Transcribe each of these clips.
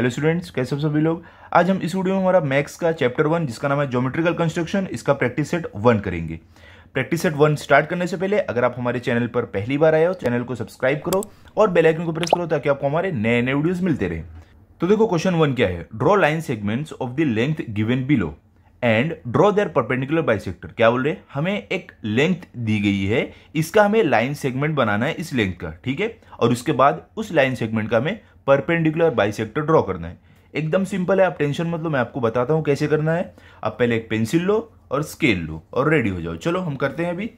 Hello students कैसे हो सभी लोग आज हम इस वीडियो में हमारा मैक्स का चैप्टर वन जिसका नाम है ज्योमेट्रिकल कंस्ट्रक्शन इसका प्रैक्टिस सेट वन करेंगे प्रैक्टिस सेट वन स्टार्ट करने से पहले अगर आप हमारे चैनल पर पहली बार आए हो चैनल को सब्सक्राइब करो और बेल आइकन को प्रेस करो ताकि आपको हमारे नए नए वीडियोज मिलते रहे तो देखो क्वेश्चन वन क्या है draw line segments of the length given below and draw their perpendicular bisector क्या बोल रहे हमें एक लेंथ दी गई है इसका हमें लाइन सेगमेंट बनाना है इस लेंथ का ठीक है और उसके बाद उस लाइन सेगमेंट का हमें परपेंडिकुलर बाइसेक्टर ड्रॉ करना है एकदम सिंपल है आप टेंशन मत लो मैं आपको बताता हूँ कैसे करना है आप पहले एक पेंसिल लो और स्केल लो और रेडी हो जाओ चलो हम करते हैं अभी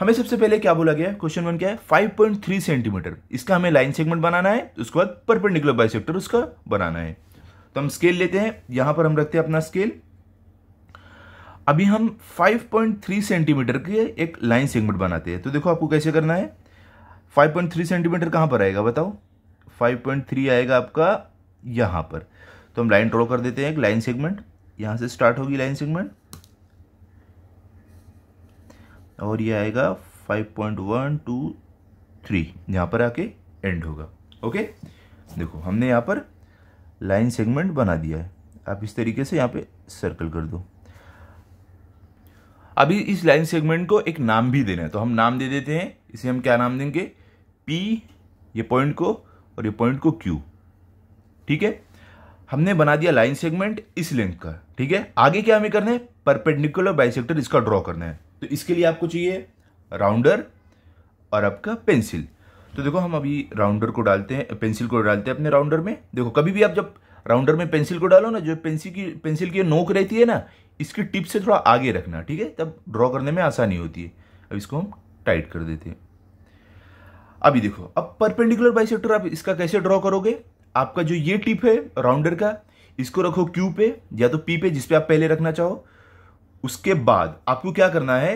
हमें सबसे पहले क्या बोला गया क्वेश्चन वन क्या है 5.3 सेंटीमीटर इसका हमें लाइन सेगमेंट बनाना है उसके बाद परपेंडिकुलर बाइसेक्टर उसका बनाना है तो हम स्केल लेते हैं यहां पर हम रखते हैं अपना स्केल अभी हम 5.3 सेंटीमीटर के एक लाइन सेगमेंट बनाते हैं तो देखो आपको कैसे करना है 5.3 सेंटीमीटर कहां पर आएगा बताओ 5.3 आएगा आपका यहाँ पर तो हम लाइन ड्रॉ कर देते हैं एक लाइन सेगमेंट यहाँ से स्टार्ट होगी लाइन सेगमेंट और ये आएगा 5.123 यहाँ पर आके एंड होगा ओके देखो हमने यहाँ पर लाइन सेगमेंट बना दिया है आप इस तरीके से यहाँ पे सर्कल कर दो अभी इस लाइन सेगमेंट को एक नाम भी देना है तो हम नाम दे देते हैं इसे हम क्या नाम देंगे पी ये पॉइंट को और ये पॉइंट को क्यू ठीक है हमने बना दिया लाइन सेगमेंट इस लेंथ का ठीक है आगे क्या हमें करना है परपेंडिकुलर बाइसेक्टर इसका ड्रॉ करना है तो इसके लिए आपको चाहिए राउंडर और आपका पेंसिल तो देखो हम अभी राउंडर को डालते हैं पेंसिल को डालते हैं अपने राउंडर में देखो कभी भी आप जब राउंडर में पेंसिल को डालो ना जो पेंसिल की पेंसिल की नोक रहती है ना इसकी टिप से थोड़ा आगे रखना ठीक है तब ड्रॉ करने में आसानी होती है अब इसको हम टाइट कर देते हैं अभी देखो अब परपेंडिकुलर बाइसेक्टर आप इसका कैसे ड्रॉ करोगे आपका जो ये टिप है राउंडर का इसको रखो क्यू पे या तो पी पे जिसपे आप पहले रखना चाहो उसके बाद आपको क्या करना है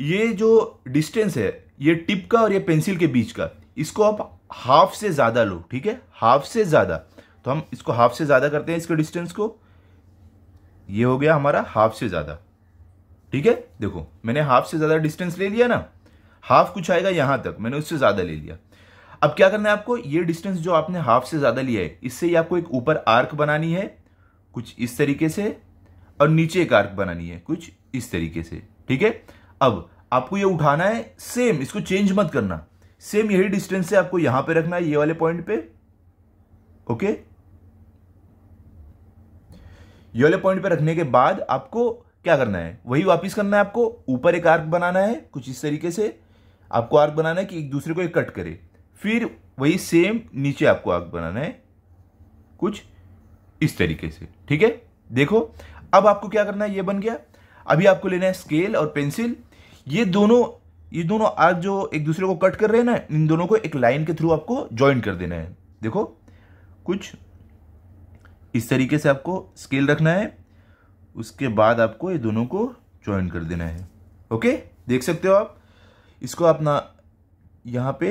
ये जो डिस्टेंस है ये टिप का और ये पेंसिल के बीच का इसको आप हाफ से ज़्यादा लो ठीक है हाफ से ज़्यादा तो हम इसको हाफ से ज़्यादा करते हैं इसके डिस्टेंस को ये हो गया हमारा हाफ से ज़्यादा ठीक है देखो मैंने हाफ से ज़्यादा डिस्टेंस ले लिया ना हाफ कुछ आएगा यहां तक मैंने उससे ज़्यादा ले लिया अब क्या करना है आपको ये डिस्टेंस जो आपने हाफ से ज़्यादा लिया है इससे ही आपको एक ऊपर आर्क बनानी है कुछ इस तरीके से और नीचे एक आर्क बनानी है कुछ इस तरीके से ठीक है अब आपको ये उठाना है सेम इसको चेंज मत करना सेम यही डिस्टेंस से आपको यहां पे रखना है ये वाले पॉइंट पे ओके ये वाले पॉइंट पे रखने के बाद आपको क्या करना है वही वापस करना है आपको ऊपर एक आर्क बनाना है कुछ इस तरीके से आपको आर्क बनाना है कि एक दूसरे को एक कट करे फिर वही सेम नीचे आपको आर्क बनाना है कुछ इस तरीके से ठीक है देखो अब आपको क्या करना है ये बन गया अभी आपको लेना है स्केल और पेंसिल ये दोनों ये दोनों आर्क जो एक दूसरे को कट कर रहे हैं ना इन दोनों को एक लाइन के थ्रू आपको ज्वाइन कर देना है देखो कुछ इस तरीके से आपको स्केल रखना है उसके बाद आपको ये दोनों को ज्वाइन कर देना है ओके देख सकते हो आप इसको अपना यहां यहाँ पे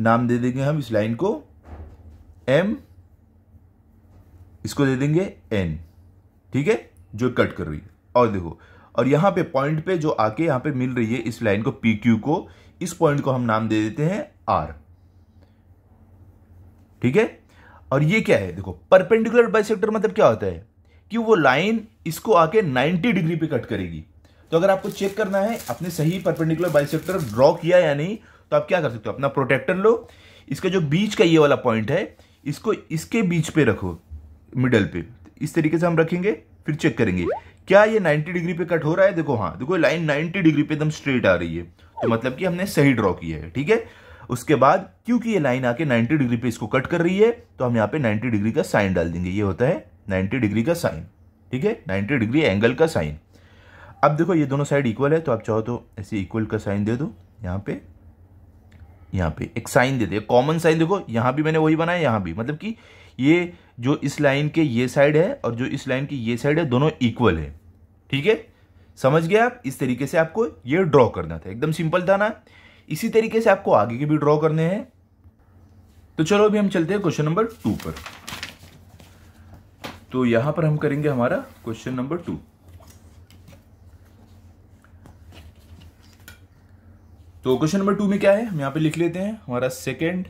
नाम दे देंगे हम इस लाइन को एम इसको दे देंगे एन ठीक है जो कट कर रही है और देखो और यहाँ पे पॉइंट पे जो आके यहाँ पे मिल रही है इस लाइन को पी क्यू को इस पॉइंट को हम नाम दे देते हैं आर ठीक है और ये क्या है देखो परपेंडिकुलर बाइसेक्टर मतलब क्या होता है कि वो लाइन इसको आके 90 डिग्री पे कट करेगी तो अगर आपको चेक करना है आपने सही परपेंडिकुलर बाइसेक्टर ड्रॉ किया या नहीं तो आप क्या कर सकते हो अपना प्रोटेक्टर लो इसका जो बीच का ये वाला पॉइंट है इसको इसके बीच पे रखो मिडल पे इस तरीके से हम रखेंगे फिर चेक करेंगे क्या ये 90 डिग्री पे कट हो रहा है देखो हाँ देखो लाइन 90 डिग्री पे एकदम स्ट्रेट आ रही है तो मतलब कि हमने सही ड्रॉ किया है ठीक है उसके बाद क्योंकि ये लाइन आके 90 डिग्री पे इसको कट कर रही है तो हम यहाँ पे 90 डिग्री का साइन डाल देंगे ये होता है 90 डिग्री का साइन ठीक है 90 डिग्री एंगल का साइन अब देखो ये दोनों साइड इक्वल है तो आप चाहो तो ऐसे इक्वल का साइन दे दो यहाँ पे यहाँ पे एक साइन दे दे कॉमन साइन देखो यहाँ भी मैंने वही बनाया यहाँ भी मतलब कि ये जो इस लाइन के ये साइड है और जो इस लाइन की ये साइड है दोनों इक्वल है ठीक है समझ गए आप इस तरीके से आपको ये ड्रॉ करना था एकदम सिंपल था ना इसी तरीके से आपको आगे के भी ड्रॉ करने हैं तो चलो अभी हम चलते हैं क्वेश्चन नंबर टू पर तो यहां पर हम करेंगे हमारा क्वेश्चन नंबर टू तो क्वेश्चन नंबर टू में क्या है हम यहां पे लिख लेते हैं हमारा सेकेंड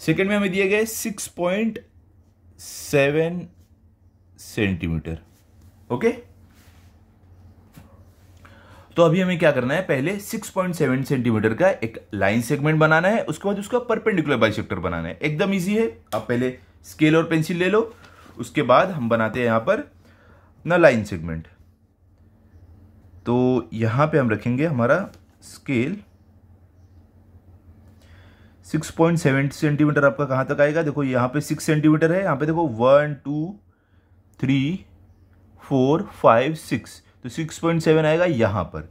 सेकेंड में हमें दिए गए six point seven centimetre okay तो अभी हमें क्या करना है पहले 6.7 सेंटीमीटर का एक लाइन सेगमेंट बनाना है उसके बाद उसका परपेंडिकुलर बाइसेक्टर बनाना है एकदम इजी है आप पहले स्केल और पेंसिल ले लो उसके बाद हम बनाते हैं यहां पर ना लाइन सेगमेंट तो यहाँ पे हम रखेंगे हमारा स्केल 6.7 सेंटीमीटर आपका कहाँ तक आएगा देखो यहाँ पे 6 सेंटीमीटर है यहाँ पे देखो one two three four five six तो 6.7 आएगा यहाँ पर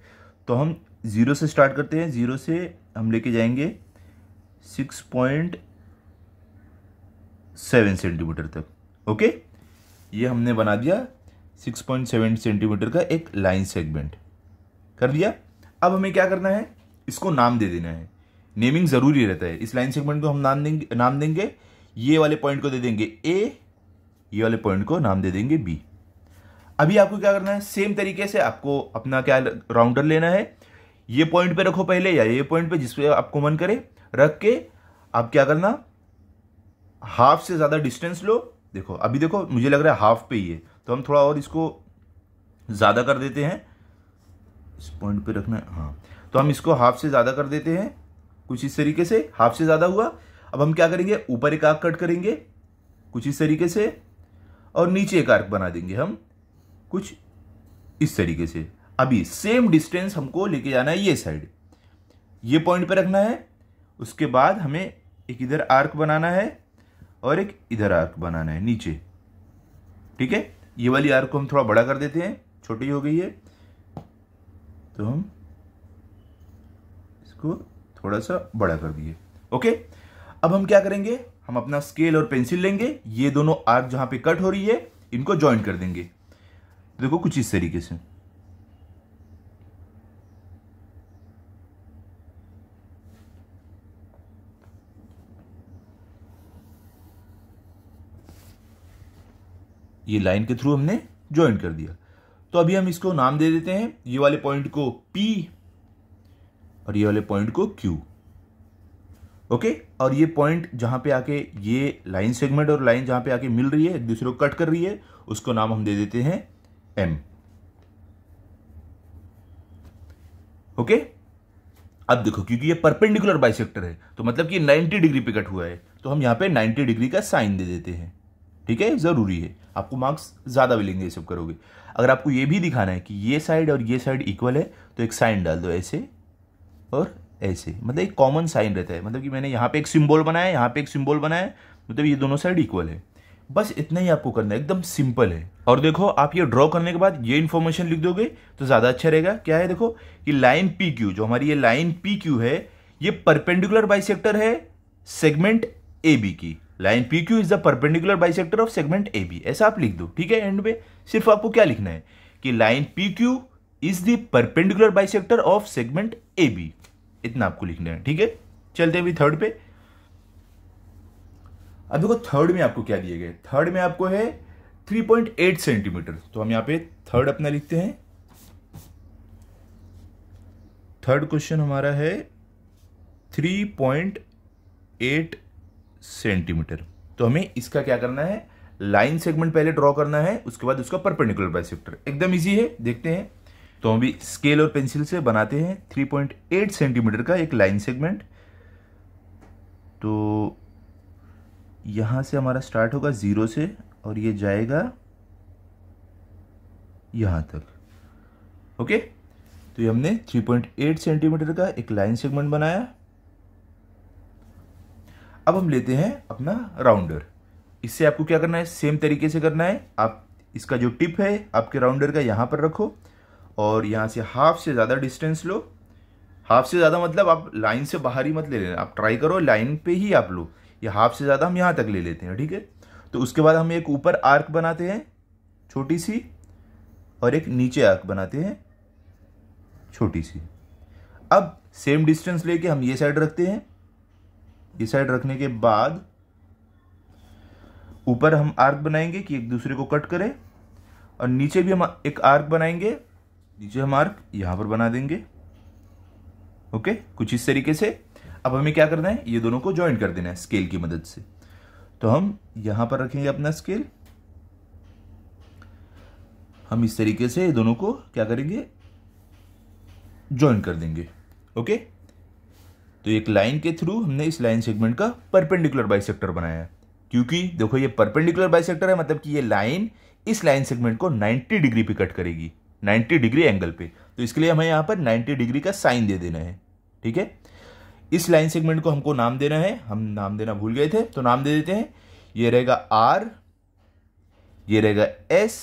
तो हम ज़ीरो से स्टार्ट करते हैं ज़ीरो से हम लेके जाएंगे 6.7 सेंटीमीटर तक ओके ये हमने बना दिया 6.7 सेंटीमीटर का एक लाइन सेगमेंट कर दिया अब हमें क्या करना है इसको नाम दे देना है नेमिंग ज़रूरी रहता है इस लाइन सेगमेंट को हम नाम देंगे नाम देंगे ये वाले पॉइंट को दे देंगे ए ये वाले पॉइंट को नाम दे देंगे बी अभी आपको क्या करना है सेम तरीके से आपको अपना क्या राउंडर लेना है ये पॉइंट पे रखो पहले या ये पॉइंट पे जिस पे आपको मन करे रख के आप क्या करना हाफ से ज़्यादा डिस्टेंस लो देखो अभी देखो मुझे लग रहा है हाफ पे ही है तो हम थोड़ा और इसको ज़्यादा कर देते हैं इस पॉइंट पे रखना है हाँ तो हम इसको हाफ से ज़्यादा कर देते हैं कुछ इस तरीके से हाफ से ज़्यादा हुआ अब हम क्या करेंगे ऊपर एक आर्क कट करेंगे कुछ इस तरीके से और नीचे एक आर्क बना देंगे हम कुछ इस तरीके से अभी सेम डिस्टेंस हमको लेके जाना है ये साइड ये पॉइंट पे रखना है उसके बाद हमें एक इधर आर्क बनाना है और एक इधर आर्क बनाना है नीचे ठीक है ये वाली आर्क को हम थोड़ा बड़ा कर देते हैं छोटी हो गई है तो हम इसको थोड़ा सा बड़ा कर दिए ओके अब हम क्या करेंगे हम अपना स्केल और पेंसिल लेंगे ये दोनों आर्क जहां पे कट हो रही है इनको ज्वाइन कर देंगे तो देखो कुछ इस तरीके से ये लाइन के थ्रू हमने ज्वाइन कर दिया तो अभी हम इसको नाम दे देते हैं ये वाले पॉइंट को P और ये वाले पॉइंट को Q ओके और ये पॉइंट जहां पे आके ये लाइन सेगमेंट और लाइन जहां पे आके मिल रही है एक दूसरे को कट कर रही है उसको नाम हम दे देते हैं एम ओके अब देखो क्योंकि ये परपेंडिकुलर बाइसेक्टर है तो मतलब कि 90 डिग्री पे कट हुआ है तो हम यहां पे 90 डिग्री का साइन दे देते हैं ठीक है ज़रूरी है आपको मार्क्स ज़्यादा मिलेंगे ये सब करोगे अगर आपको ये भी दिखाना है कि ये साइड और ये साइड इक्वल है तो एक साइन डाल दो ऐसे और ऐसे मतलब एक कॉमन साइन रहता है मतलब कि मैंने यहाँ पे एक सिम्बॉल बनाया यहाँ पे एक सिम्बॉल बनाया मतलब ये दोनों साइड इक्वल है बस इतना ही आपको करना है एकदम सिंपल है और देखो आप ये ड्रॉ करने के बाद ये इन्फॉर्मेशन लिख दोगे तो ज़्यादा अच्छा रहेगा क्या है देखो कि लाइन पी क्यू जो हमारी ये लाइन पी क्यू है ये परपेंडिकुलर बाइसेक्टर है सेगमेंट ए बी की line P Q is the perpendicular bisector of segment A B ऐसा आप लिख दो ठीक है एंड पे सिर्फ आपको क्या लिखना है कि line P Q is the perpendicular sector of segment A B इतना आपको लिखना है ठीक है चलते अभी थर्ड पे अब देखो थर्ड में आपको क्या दिए गए थर्ड में आपको है 3.8 सेंटीमीटर तो हम यहाँ पे थर्ड अपना लिखते हैं थर्ड क्वेश्चन हमारा है 3.8 सेंटीमीटर तो हमें इसका क्या करना है लाइन सेगमेंट पहले ड्रॉ करना है उसके बाद उसका परपेंडिकुलर बाइसेक्टर एकदम इजी है देखते हैं तो हम भी स्केल और पेंसिल से बनाते हैं 3.8 सेंटीमीटर का एक लाइन सेगमेंट तो यहां से हमारा स्टार्ट होगा ज़ीरो से और ये जाएगा यहां तक ओके तो ये हमने 3.8 सेंटीमीटर का एक लाइन सेगमेंट बनाया अब हम लेते हैं अपना राउंडर इससे आपको क्या करना है सेम तरीके से करना है आप इसका जो टिप है आपके राउंडर का यहाँ पर रखो और यहाँ से हाफ से ज़्यादा डिस्टेंस लो हाफ से ज़्यादा मतलब आप लाइन से बाहर ही मत ले लेना आप ट्राई करो लाइन पे ही आप लो या हाफ से ज़्यादा हम यहाँ तक ले लेते हैं ठीक है तो उसके बाद हम एक ऊपर आर्क बनाते हैं छोटी सी और एक नीचे आर्क बनाते हैं छोटी सी अब सेम डिस्टेंस लेके हम ये साइड रखते हैं इस साइड रखने के बाद ऊपर हम आर्क बनाएंगे कि एक दूसरे को कट करें और नीचे भी हम एक आर्क बनाएंगे नीचे हम आर्क यहां पर बना देंगे ओके कुछ इस तरीके से अब हमें क्या करना है ये दोनों को ज्वाइंट कर देना है स्केल की मदद से तो हम यहां पर रखेंगे अपना स्केल हम इस तरीके से दोनों को क्या करेंगे ज्वाइन कर देंगे ओके तो एक लाइन के थ्रू हमने इस लाइन सेगमेंट का परपेंडिकुलर बाइसेक्टर बनाया क्योंकि देखो ये परपेंडिकुलर बाइसेक्टर है मतलब कि ये लाइन इस लाइन सेगमेंट को 90 डिग्री पे कट करेगी 90 डिग्री एंगल पे तो इसके लिए हमें यहाँ पर 90 डिग्री का साइन दे देना है ठीक है इस लाइन सेगमेंट को हमको नाम देना है हम नाम देना भूल गए थे तो नाम दे देते हैं ये रहेगा आर ये रहेगा एस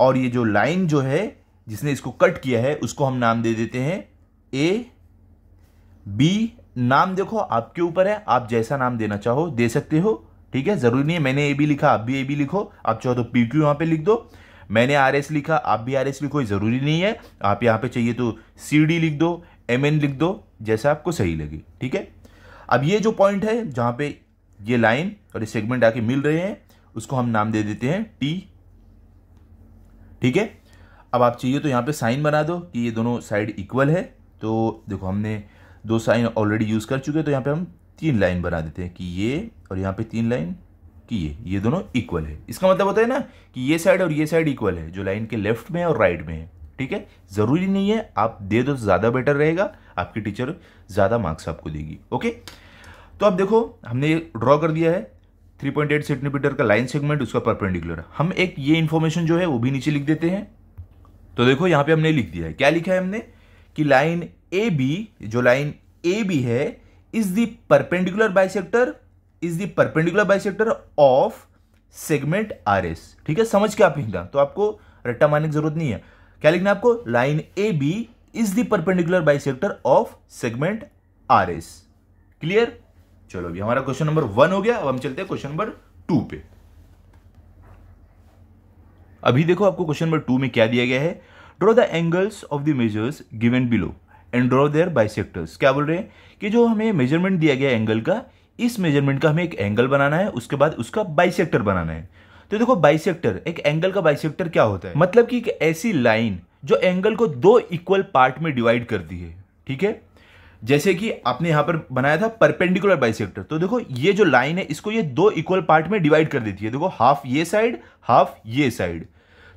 और ये जो लाइन जो है जिसने इसको कट किया है उसको हम नाम दे देते हैं ए बी नाम देखो आपके ऊपर है आप जैसा नाम देना चाहो दे सकते हो ठीक है जरूरी नहीं है मैंने ए बी लिखा आप भी ए बी लिखो आप चाहो तो पी क्यू यहाँ पे लिख दो मैंने आर एस लिखा आप भी आर एस लिखो ज़रूरी नहीं है आप यहाँ पे चाहिए तो सी डी लिख दो एम एन लिख दो जैसा आपको सही लगे ठीक है अब ये जो पॉइंट है जहाँ पे ये लाइन और ये सेगमेंट आके मिल रहे हैं उसको हम नाम दे देते हैं टी ठीक है अब आप चाहिए तो यहाँ पे साइन बना दो कि ये दोनों साइड इक्वल है तो देखो हमने दो साइन ऑलरेडी यूज़ कर चुके हैं तो यहाँ पे हम तीन लाइन बना देते हैं कि ये और यहाँ पे तीन लाइन कि ये ये दोनों इक्वल है इसका मतलब होता है ना कि ये साइड और ये साइड इक्वल है जो लाइन के लेफ्ट में और राइट में है ठीक है ज़रूरी नहीं है आप दे दो तो ज़्यादा बेटर रहेगा आपकी टीचर ज़्यादा मार्क्स आपको देगी ओके तो अब देखो हमने ड्रॉ कर दिया है 3.8 पॉइंट सेंटीमीटर का लाइन सेगमेंट उसका परपेंडिकुलर हम एक ये इन्फॉर्मेशन जो है वो भी नीचे लिख देते हैं तो देखो यहाँ पे हमने लिख दिया है क्या लिखा है हमने कि लाइन ए बी जो लाइन ए बी है is the perpendicular bisector is the perpendicular bisector of segment R S ठीक है समझ के आप लिखना तो आपको रट्टा मारने की जरूरत नहीं है क्या लिखना आपको line A B is the perpendicular bisector of segment R S clear चलो अभी हमारा क्वेश्चन नंबर वन हो गया अब हम चलते हैं क्वेश्चन नंबर टू पे अभी देखो आपको क्वेश्चन नंबर टू में क्या दिया गया है draw the angles of the measures given below and draw their bisectors क्या बोल रहे हैं कि जो हमें मेजरमेंट दिया गया एंगल का इस मेजरमेंट का हमें एक एंगल बनाना है उसके बाद उसका बाइसेक्टर बनाना है तो देखो बाइसेक्टर एक एंगल का बाइसेक्टर क्या होता है मतलब कि एक ऐसी लाइन जो एंगल को दो इक्वल पार्ट में डिवाइड करती है ठीक है जैसे कि आपने यहाँ पर बनाया था परपेंडिकुलर बाइसेक्टर तो देखो ये जो लाइन है इसको ये दो इक्वल पार्ट में डिवाइड कर देती है देखो हाफ ये साइड हाफ ये साइड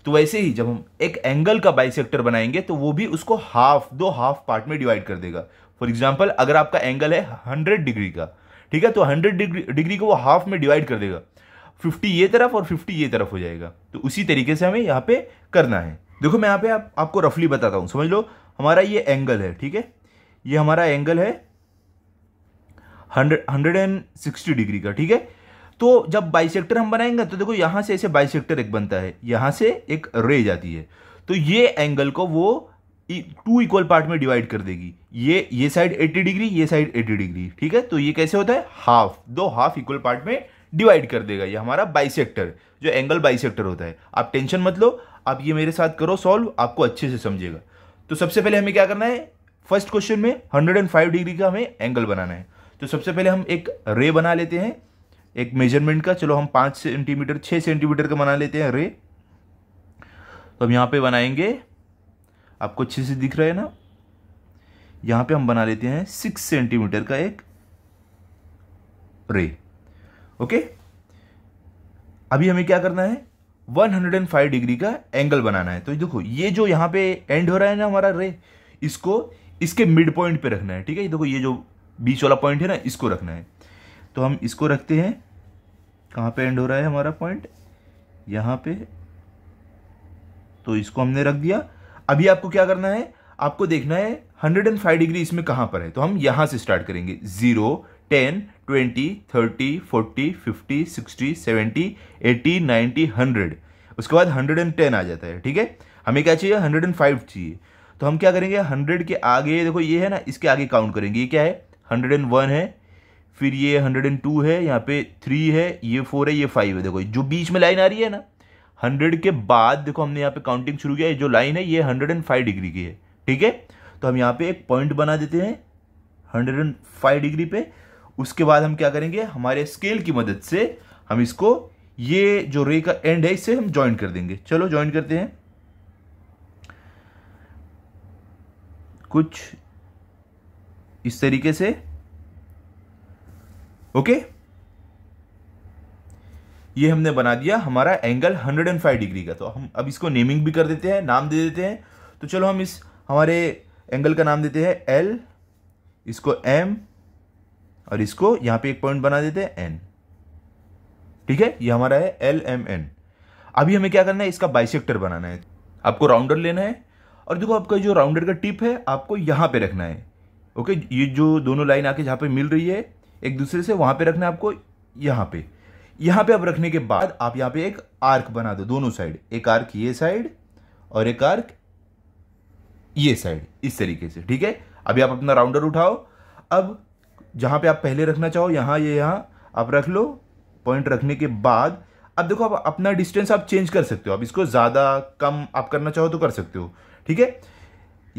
तो वैसे ही जब हम एक एंगल का बाइसेक्टर बनाएंगे तो वो भी उसको हाफ दो हाफ पार्ट में डिवाइड कर देगा फॉर एग्जाम्पल अगर आपका एंगल है हंड्रेड डिग्री का ठीक है तो हंड्रेड डिग्री को वो हाफ में डिवाइड कर देगा फिफ्टी ये तरफ और फिफ्टी ये तरफ हो जाएगा तो उसी तरीके से हमें यहाँ पे करना है देखो मैं यहाँ पे आप, आपको रफली बताता हूँ समझ लो हमारा ये एंगल है ठीक है ये हमारा एंगल है hundred hundred and sixty degree का ठीक है तो जब बाइसेक्टर हम बनाएंगे तो देखो यहां से ऐसे बाइसेक्टर एक बनता है यहां से एक रे जाती है तो ये एंगल को वो टू इक्वल पार्ट में डिवाइड कर देगी ये ये साइड 80 डिग्री ये साइड 80 डिग्री ठीक है तो ये कैसे होता है हाफ दो हाफ इक्वल पार्ट में डिवाइड कर देगा ये हमारा बाइसेक्टर जो एंगल बाइसेक्टर होता है आप टेंशन मत लो आप ये मेरे साथ करो सॉल्व आपको अच्छे से समझेगा तो सबसे पहले हमें क्या करना है फर्स्ट क्वेश्चन में 105 डिग्री का हमें एंगल बनाना है तो सबसे पहले हम एक रे बना लेते हैं एक मेजरमेंट का चलो हम पाँच सेंटीमीटर छः सेंटीमीटर का बना लेते हैं रे तो हम यहाँ पे बनाएंगे आपको अच्छे से दिख रहा है ना यहाँ पे हम बना लेते हैं सिक्स सेंटीमीटर का एक रे ओके अभी हमें क्या करना है 105 डिग्री का एंगल बनाना है तो देखो ये जो यहाँ पे एंड हो रहा है ना हमारा रे इसको इसके मिड पॉइंट पे रखना है ठीक है देखो ये जो बीच वाला पॉइंट है ना इसको रखना है तो हम इसको रखते हैं कहाँ पे एंड हो रहा है हमारा पॉइंट यहाँ पे तो इसको हमने रख दिया अभी आपको क्या करना है आपको देखना है 105 डिग्री इसमें कहाँ पर है तो हम यहाँ से स्टार्ट करेंगे zero ten twenty thirty forty fifty sixty seventy eighty ninety hundred उसके बाद हंड्रेड एंड टेन आ जाता है ठीक है हमें क्या चाहिए हंड्रेड एंड फाइव चाहिए तो हम क्या करेंगे हंड्रेड के आगे देखो ये है ना इसके आगे काउंट करेंगे ये क्या है हंड्रेड एंड वन है फिर ये हंड्रेड एंड टू है यहाँ पे थ्री है ये फोर है ये फाइव है देखो जो बीच में लाइन आ रही है ना हंड्रेड के बाद देखो हमने यहाँ पे काउंटिंग शुरू किया जो लाइन है ये हंड्रेड एंड फाइव डिग्री की है ठीक है तो हम यहाँ पे एक पॉइंट बना देते हैं हंड्रेड एंड फाइव डिग्री पे उसके बाद हम क्या करेंगे हमारे स्केल की मदद से हम इसको ये जो रे का एंड है इससे हम ज्वाइन कर देंगे चलो ज्वाइन करते हैं कुछ इस तरीके से ओके ये हमने बना दिया हमारा एंगल 105 डिग्री का तो हम अब इसको नेमिंग भी कर देते हैं नाम दे देते हैं तो चलो हम इस हमारे एंगल का नाम देते हैं एल इसको एम और इसको यहाँ पे एक पॉइंट बना देते हैं एन ठीक है ये हमारा है एल एम एन अभी हमें क्या करना है इसका बाइसेक्टर बनाना है आपको राउंडर लेना है और देखो आपका जो राउंडर का टिप है आपको यहाँ पे रखना है ओके ये जो दोनों लाइन आके जहाँ पे मिल रही है एक दूसरे से वहां पे रखना है आपको यहां पे यहां पे आप रखने के बाद आप यहां पे एक आर्क बना दो दोनों साइड एक आर्क ये साइड और एक आर्क ये साइड इस तरीके से ठीक है अभी आप अपना राउंडर उठाओ अब जहां पे आप पहले रखना चाहो यहां ये यहां आप रख लो पॉइंट रखने के बाद अब देखो आप अपना डिस्टेंस आप चेंज कर सकते हो आप इसको ज़्यादा कम आप करना चाहो तो कर सकते हो ठीक है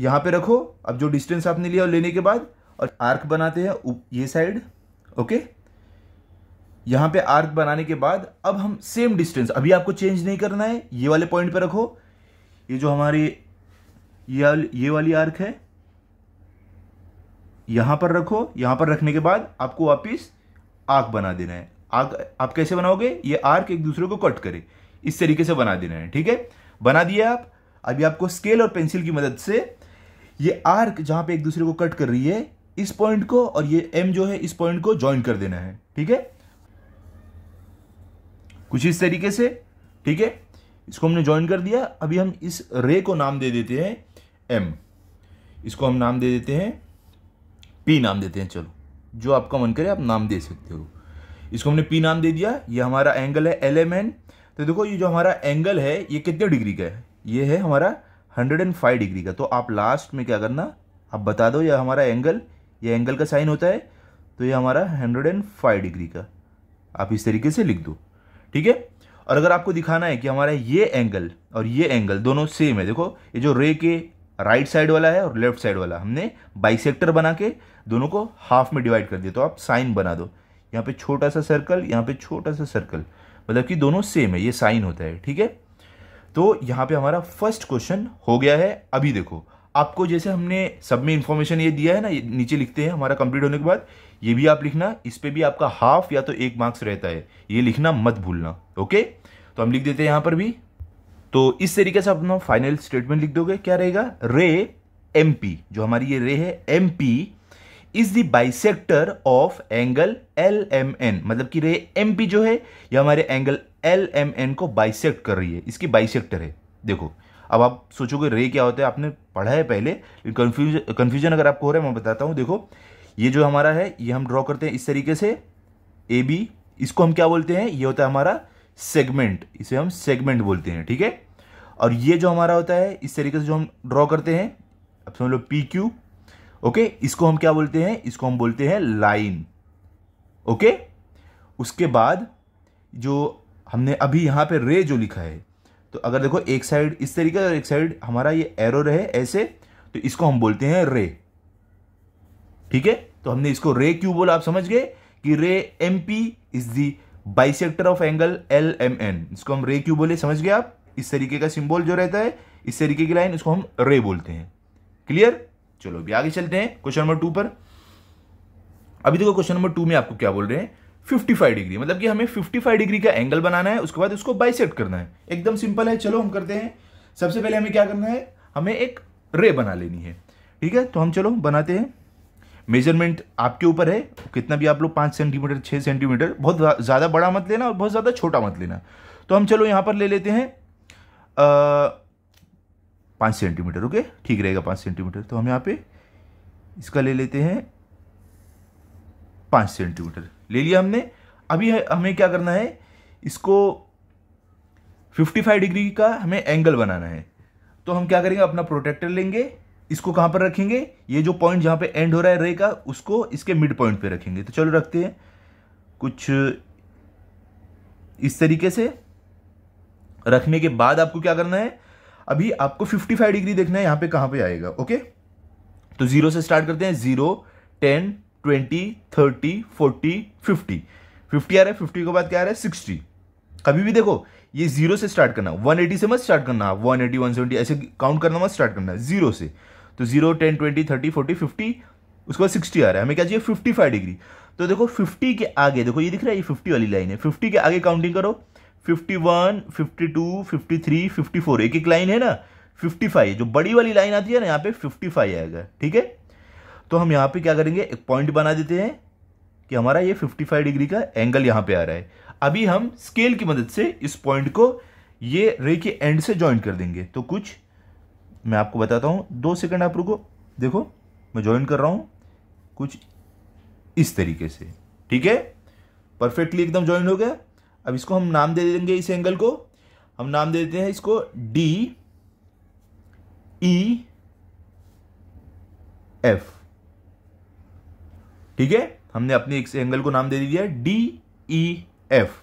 यहां पे रखो अब जो डिस्टेंस आपने लिया लेने के बाद और आर्क बनाते हैं ये साइड ओके यहां पे आर्क बनाने के बाद अब हम सेम डिस्टेंस अभी आपको चेंज नहीं करना है ये वाले पॉइंट पे रखो ये जो हमारी ये ये वाली आर्क है यहां पर रखो यहां पर रखने के बाद आपको वापिस आर्क बना देना है आर्क आप कैसे बनाओगे ये आर्क एक दूसरे को कट करे इस तरीके से बना देना है ठीक है बना दिया आप अभी आपको स्केल और पेंसिल की मदद से ये आर्क जहां पे एक दूसरे को कट कर रही है इस पॉइंट को और ये एम जो है इस पॉइंट को ज्वाइन कर देना है ठीक है कुछ इस तरीके से ठीक है इसको हमने ज्वाइन कर दिया अभी हम इस रे को नाम दे देते हैं एम इसको हम नाम दे देते हैं पी नाम देते हैं चलो जो आपका मन करे आप नाम दे सकते हो इसको हमने पी नाम दे दिया ये हमारा एंगल है एल एम एन तो देखो ये जो हमारा एंगल है ये कितने डिग्री का है ये है हमारा 105 डिग्री का तो आप लास्ट में क्या करना आप बता दो ये हमारा एंगल ये एंगल का साइन होता है तो ये हमारा हंड्रेड एंड फाइव डिग्री का आप इस तरीके से लिख दो ठीक है और अगर आपको दिखाना है कि हमारा ये एंगल और ये एंगल दोनों सेम है देखो ये जो रे के राइट साइड वाला है और लेफ्ट साइड वाला हमने बाइसेक्टर बना के दोनों को हाफ में डिवाइड कर दिया तो आप साइन बना दो यहाँ पे छोटा सा सर्कल यहाँ पे छोटा सा सर्कल मतलब कि दोनों सेम है ये साइन होता है ठीक है तो यहाँ पे हमारा फर्स्ट क्वेश्चन हो गया है अभी देखो आपको जैसे हमने सब में इंफॉर्मेशन ये दिया है ना नीचे लिखते हैं हमारा कंप्लीट होने के बाद ये भी आप लिखना इस पर भी आपका हाफ या तो एक मार्क्स रहता है ये लिखना मत भूलना ओके तो हम लिख देते हैं यहां पर भी तो इस तरीके से अपना फाइनल स्टेटमेंट लिख दोगे क्या रहेगा रे एम जो हमारी ये रे है M is the bisector of angle L M N मतलब कि रे एम जो है ये हमारे एंगल एल एम एन को बाइसेक्ट कर रही है इसकी बाइसेक्टर है देखो अब आप सोचोगे रे क्या होता है आपने पढ़ा है पहले कन्फ्यूज कन्फ्यूजन अगर आपको हो रहा है मैं बताता हूँ देखो ये जो हमारा है ये हम ड्रॉ करते हैं इस तरीके से ए बी इसको हम क्या बोलते हैं ये होता है हमारा सेगमेंट इसे हम सेगमेंट बोलते हैं ठीक है और ये जो हमारा होता है इस तरीके से जो हम ड्रॉ करते हैं अब समझ लो पी क्यू ओके इसको हम क्या बोलते हैं इसको हम बोलते हैं लाइन ओके उसके बाद जो हमने अभी यहाँ पे रे जो लिखा है तो अगर देखो एक साइड इस तरीके और एक साइड हमारा ये एरो रहे ऐसे तो इसको हम बोलते हैं रे ठीक है तो हमने इसको रे क्यों बोला आप समझ गए कि ray M P is the bisector of angle L M N इसको हम रे क्यों बोले समझ गए आप इस तरीके का सिंबल जो रहता है इस तरीके की लाइन इसको हम रे बोलते हैं क्लियर चलो अभी आगे चलते हैं क्वेश्चन नंबर टू पर अभी देखो क्वेश्चन नंबर टू में आपको क्या बोल रहे हैं 55 डिग्री मतलब कि हमें 55 डिग्री का एंगल बनाना है उसके बाद उसको बाइसेट करना है एकदम सिंपल है चलो हम करते हैं सबसे पहले हमें क्या करना है हमें एक रे बना लेनी है ठीक है तो हम चलो बनाते हैं मेजरमेंट आपके ऊपर है कितना भी आप लोग पाँच सेंटीमीटर छः सेंटीमीटर बहुत ज़्यादा बड़ा मत लेना और बहुत ज़्यादा छोटा मत लेना तो हम चलो यहाँ पर ले लेते हैं पाँच सेंटीमीटर ओके ठीक रहेगा पाँच सेंटीमीटर तो हम यहाँ पे इसका ले लेते हैं पाँच सेंटीमीटर ले लिया हमने अभी हमें क्या करना है इसको 55 डिग्री का हमें एंगल बनाना है तो हम क्या करेंगे अपना प्रोटेक्टर लेंगे इसको कहाँ पर रखेंगे ये जो पॉइंट जहाँ पे एंड हो रहा है रे का उसको इसके मिड पॉइंट पे रखेंगे तो चलो रखते हैं कुछ इस तरीके से रखने के बाद आपको क्या करना है अभी आपको 55 डिग्री देखना है यहाँ पे कहाँ पे आएगा ओके तो जीरो से स्टार्ट करते हैं zero ten twenty thirty forty fifty fifty आ रहा है फिफ्टी के बाद क्या आ रहा है सिक्सटी कभी भी देखो ये जीरो से स्टार्ट करना वन एटी से मत स्टार्ट करना हाँ, वन एटी वन सेवेंटी ऐसे काउंट करना मत स्टार्ट करना जीरो से तो zero ten twenty thirty forty fifty उसके बाद सिक्सटी आ रहा है हमें क्या चाहिए फिफ्टी फाइव डिग्री तो देखो फिफ्टी के आगे देखो ये दिख रहा है ये फिफ्टी वाली लाइन है फिफ्टी के आगे काउंटिंग करो fifty one fifty two fifty three fifty four एक एक लाइन है ना फिफ्टी फाइव जो बड़ी वाली लाइन आती है ना यहाँ पे फिफ्टी फाइव आएगा ठीक है तो हम यहाँ पे क्या करेंगे एक पॉइंट बना देते हैं कि हमारा ये 55 डिग्री का एंगल यहाँ पे आ रहा है अभी हम स्केल की मदद से इस पॉइंट को ये रे के एंड से ज्वाइन कर देंगे तो कुछ मैं आपको बताता हूँ दो सेकंड आप रुको देखो मैं ज्वाइन कर रहा हूँ कुछ इस तरीके से ठीक है परफेक्टली एकदम ज्वाइन हो गया अब इसको हम नाम दे देंगे इस एंगल को हम नाम दे देते हैं इसको डी ई एफ ठीक है हमने अपने एक एंगल को नाम दे दिया डी ई एफ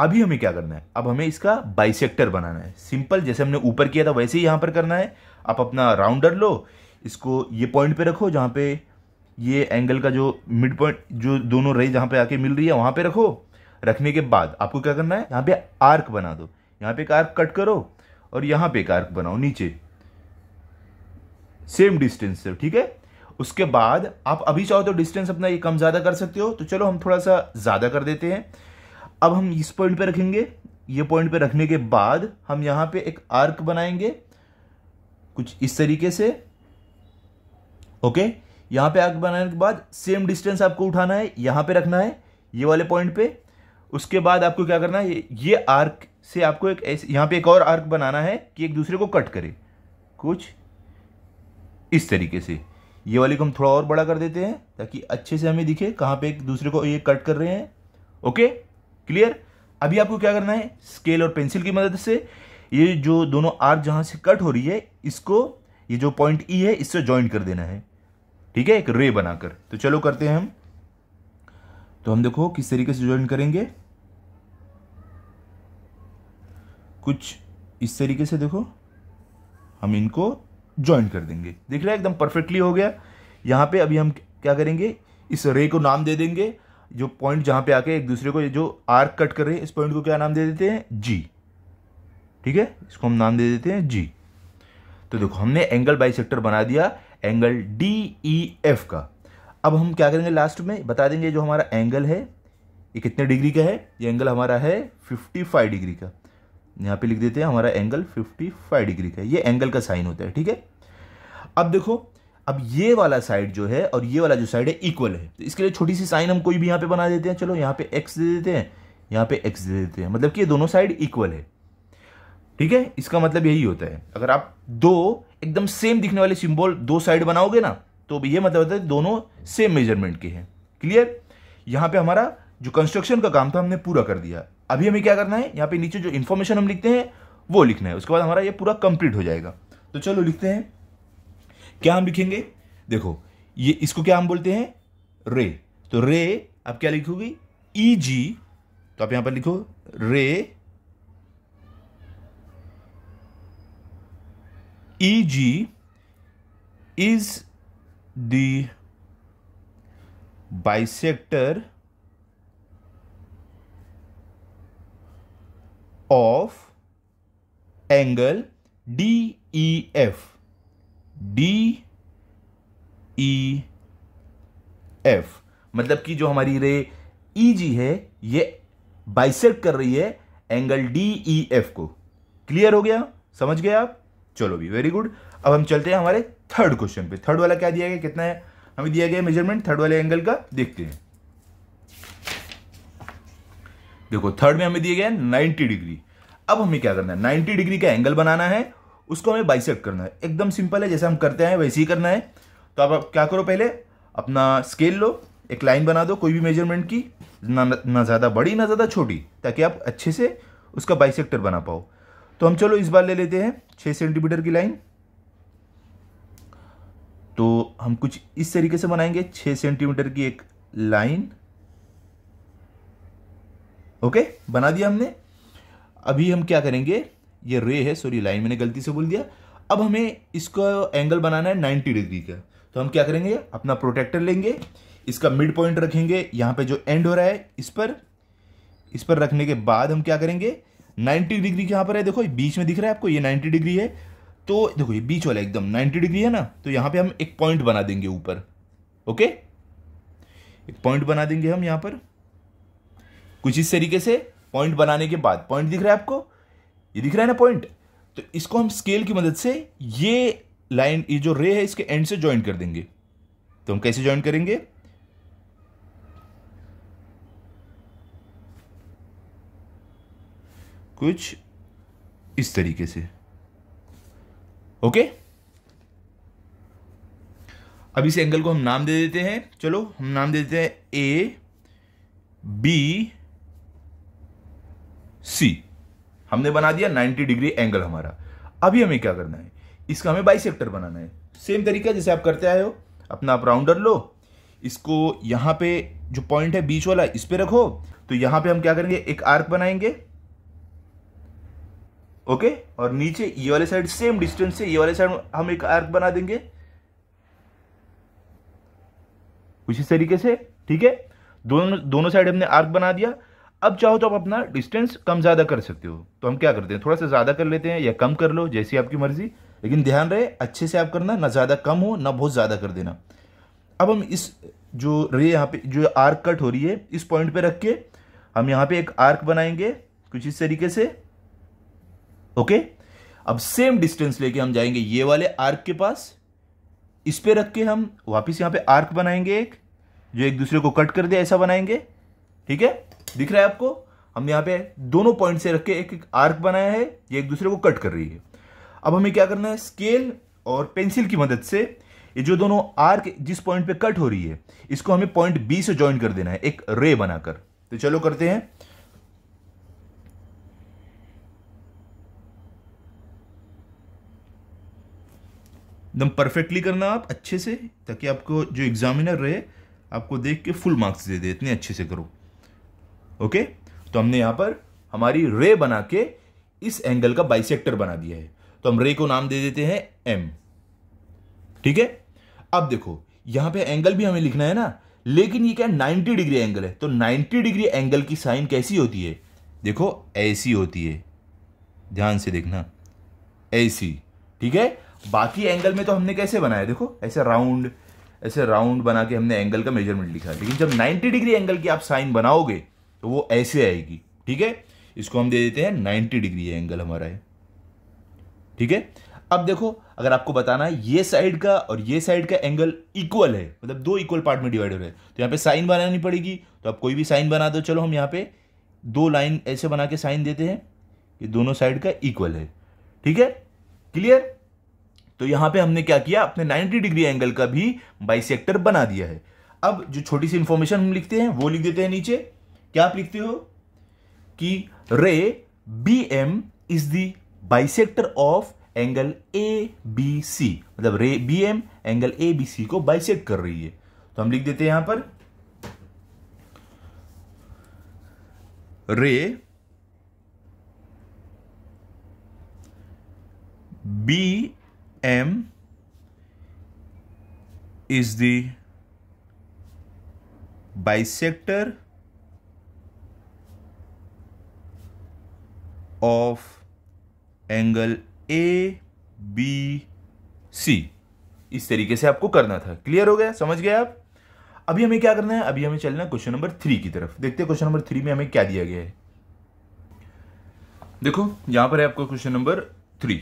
अभी हमें क्या करना है अब हमें इसका बाइसेक्टर बनाना है सिंपल जैसे हमने ऊपर किया था वैसे ही यहाँ पर करना है आप अपना राउंडर लो इसको ये पॉइंट पे रखो जहाँ पे ये एंगल का जो मिड पॉइंट जो दोनों रही जहाँ पे आके मिल रही है वहाँ पे रखो रखने के बाद आपको क्या करना है यहाँ पे आर्क बना दो यहाँ पे एक आर्क कट करो और यहाँ पे एक आर्क बनाओ नीचे सेम डिस्टेंस से ठीक है उसके बाद आप अभी चाहो तो डिस्टेंस अपना ये कम ज़्यादा कर सकते हो तो चलो हम थोड़ा सा ज़्यादा कर देते हैं अब हम इस पॉइंट पे रखेंगे ये पॉइंट पे रखने के बाद हम यहाँ पे एक आर्क बनाएंगे कुछ इस तरीके से ओके यहाँ पे आर्क बनाने के बाद सेम डिस्टेंस आपको उठाना है यहाँ पे रखना है ये वाले पॉइंट पे उसके बाद आपको क्या करना है ये आर्क से आपको एक ऐसे यहाँ पर एक और आर्क बनाना है कि एक दूसरे को कट करे कुछ इस तरीके से ये वाली को हम थोड़ा और बड़ा कर देते हैं ताकि अच्छे से हमें दिखे कहाँ पे एक दूसरे को ये कट कर रहे हैं ओके क्लियर अभी आपको क्या करना है स्केल और पेंसिल की मदद से ये जो दोनों आर जहाँ से कट हो रही है इसको ये जो पॉइंट ई e है इससे ज्वाइन कर देना है ठीक है एक रे बनाकर तो चलो करते हैं हम तो हम देखो किस तरीके से ज्वाइन करेंगे कुछ इस तरीके से देखो हम इनको ज्वाइन कर देंगे देख लिया एकदम परफेक्टली हो गया यहाँ पे अभी हम क्या करेंगे इस रे को नाम दे देंगे जो पॉइंट जहाँ पे आके एक दूसरे को जो आर्क कट कर रहे हैं इस पॉइंट को क्या नाम दे देते हैं जी ठीक है इसको हम नाम दे देते हैं जी तो देखो हमने एंगल बाई बना दिया एंगल डी ई एफ का अब हम क्या करेंगे लास्ट में बता देंगे जो हमारा एंगल है ये कितने डिग्री का है ये एंगल हमारा है 55 डिग्री का यहाँ पे लिख देते हैं हमारा एंगल 55 डिग्री का ये एंगल का साइन होता है ठीक है अब देखो अब ये वाला साइड जो है और ये वाला जो साइड है इक्वल है तो इसके लिए छोटी सी साइन हम कोई भी यहाँ पे बना देते हैं चलो यहाँ पे एक्स दे देते हैं यहाँ पे एक्स दे देते हैं मतलब कि ये दोनों साइड इक्वल है ठीक है इसका मतलब यही होता है अगर आप दो एकदम सेम दिखने वाले सिम्बॉल दो साइड बनाओगे ना तो ये मतलब होता है दोनों सेम मेजरमेंट के हैं क्लियर यहाँ पे हमारा जो कंस्ट्रक्शन का काम था हमने पूरा कर दिया अभी हमें क्या करना है यहाँ पे नीचे जो इन्फॉर्मेशन हम लिखते हैं वो लिखना है उसके बाद हमारा ये पूरा कंप्लीट हो जाएगा तो चलो लिखते हैं क्या हम लिखेंगे देखो ये इसको क्या हम बोलते हैं रे तो रे आप क्या लिखोगे ई जी e तो आप यहां पर लिखो ray E G is the bisector of angle DEF DEF मतलब कि जो हमारी रे ई e जी है ये बाइसेक कर रही है एंगल DEF को क्लियर हो गया समझ गए आप चलो भी वेरी गुड अब हम चलते हैं हमारे थर्ड क्वेश्चन पे थर्ड वाला क्या दिया गया कितना है हमें दिया गया मेजरमेंट थर्ड वाले एंगल का देखते हैं देखो थर्ड में हमें दिए गए नाइन्टी डिग्री अब हमें क्या करना है नाइन्टी डिग्री का एंगल बनाना है उसको हमें बाइसेक करना है एकदम सिंपल है जैसे हम करते हैं वैसे ही करना है तो आप क्या करो पहले अपना स्केल लो एक लाइन बना दो कोई भी मेजरमेंट की ना ना ज़्यादा बड़ी ना ज़्यादा छोटी ताकि आप अच्छे से उसका बाइसेक्टर बना पाओ तो हम चलो इस बार ले लेते हैं छः सेंटीमीटर की लाइन तो हम कुछ इस तरीके से बनाएंगे छः सेंटीमीटर की एक लाइन ओके बना दिया हमने अभी हम क्या करेंगे ये रे है सॉरी लाइन मैंने गलती से बोल दिया अब हमें इसका एंगल बनाना है नाइन्टी डिग्री का तो हम क्या करेंगे अपना प्रोटेक्टर लेंगे इसका मिड पॉइंट रखेंगे यहाँ पे जो एंड हो रहा है इस पर इस पर रखने के बाद हम क्या करेंगे 90 डिग्री यहाँ पर है देखो बीच में दिख रहा है आपको ये 90 डिग्री है तो देखो ये बीच वाला एकदम 90 डिग्री है ना तो यहाँ पर हम एक पॉइंट बना देंगे ऊपर ओके एक पॉइंट बना देंगे हम यहाँ पर कुछ इस तरीके से पॉइंट बनाने के बाद पॉइंट दिख रहा है आपको ये दिख रहा है ना पॉइंट तो इसको हम स्केल की मदद से ये लाइन ये जो रे है इसके एंड से ज्वाइन कर देंगे तो हम कैसे ज्वाइन करेंगे कुछ इस तरीके से ओके अब इस एंगल को हम नाम दे देते हैं चलो हम नाम दे देते हैं ए बी सी हमने बना दिया 90 डिग्री एंगल हमारा अभी हमें क्या करना है इसका हमें बाई बनाना है सेम तरीका जैसे आप करते आए हो अपना आप राउंडर लो इसको यहाँ पे जो पॉइंट है बीच वाला इस पे रखो तो यहाँ पे हम क्या करेंगे एक आर्क बनाएंगे ओके और नीचे ये वाले साइड सेम डिस्टेंस से ये वाले साइड हम एक आर्क बना देंगे उसी तरीके से ठीक है दोनों दोनों साइड हमने आर्क बना दिया अब चाहो तो आप अपना डिस्टेंस कम ज़्यादा कर सकते हो तो हम क्या करते हैं थोड़ा सा ज़्यादा कर लेते हैं या कम कर लो जैसी आपकी मर्ज़ी लेकिन ध्यान रहे अच्छे से आप करना ना ज़्यादा कम हो ना बहुत ज़्यादा कर देना अब हम इस जो रे यहाँ पे जो आर्क कट हो रही है इस पॉइंट पे रख के हम यहाँ पे एक आर्क बनाएंगे कुछ इस तरीके से ओके अब सेम डिस्टेंस लेके हम जाएंगे ये वाले आर्क के पास इस पे रख के हम वापस यहाँ पे आर्क बनाएंगे एक जो एक दूसरे को कट कर दे ऐसा बनाएंगे ठीक है दिख रहा है आपको हम यहाँ पे दोनों पॉइंट से रख के एक एक आर्क बनाया है ये एक दूसरे को कट कर रही है अब हमें क्या करना है स्केल और पेंसिल की मदद से ये जो दोनों आर्क जिस पॉइंट पे कट हो रही है इसको हमें पॉइंट बी से ज्वाइन कर देना है एक रे बनाकर तो चलो करते हैं एकदम परफेक्टली करना आप अच्छे से ताकि आपको जो एग्जामिनर रहे आपको देख के फुल मार्क्स दे दे इतने अच्छे से करो ओके तो हमने यहां पर हमारी रे बना के इस एंगल का बाइसेक्टर बना दिया है तो हम रे को नाम दे देते हैं एम ठीक है अब देखो यहां पे एंगल भी हमें लिखना है ना लेकिन ये क्या 90 डिग्री एंगल है तो 90 डिग्री एंगल की साइन कैसी होती है देखो ऐसी होती है ध्यान से देखना ऐसी ठीक है बाकी एंगल में तो हमने कैसे बनाया देखो ऐसे राउंड ऐसे राउंड बना के हमने एंगल का मेजरमेंट लिखा लेकिन जब 90 डिग्री एंगल की आप साइन बनाओगे तो वो ऐसे आएगी ठीक है इसको हम दे देते हैं नाइनटी डिग्री है एंगल हमारा है ठीक है अब देखो अगर आपको बताना है ये साइड का और ये साइड का एंगल इक्वल है मतलब दो इक्वल पार्ट में डिवाइड हो रहे तो यहाँ पे साइन बनानी पड़ेगी तो आप कोई भी साइन बना दो चलो हम यहाँ पे दो लाइन ऐसे बना के साइन देते हैं कि दोनों साइड का इक्वल है ठीक है क्लियर तो यहाँ पे हमने क्या किया अपने 90 डिग्री एंगल का भी बाइसेक्टर बना दिया है अब जो छोटी सी इंफॉर्मेशन हम लिखते हैं वो लिख देते हैं नीचे क्या आप लिखते हो कि ray B M is the bisector of angle A B C मतलब ray B M angle A B C को बाइसेक्ट कर रही है तो हम लिख देते हैं यहां पर ray B M is the bisector of angle A B C इस तरीके से आपको करना था क्लियर हो गया समझ गए आप अभी हमें क्या करना है अभी हमें चलना है क्वेश्चन नंबर थ्री की तरफ देखते हैं क्वेश्चन नंबर थ्री में हमें क्या दिया गया है देखो यहां पर है आपका क्वेश्चन नंबर थ्री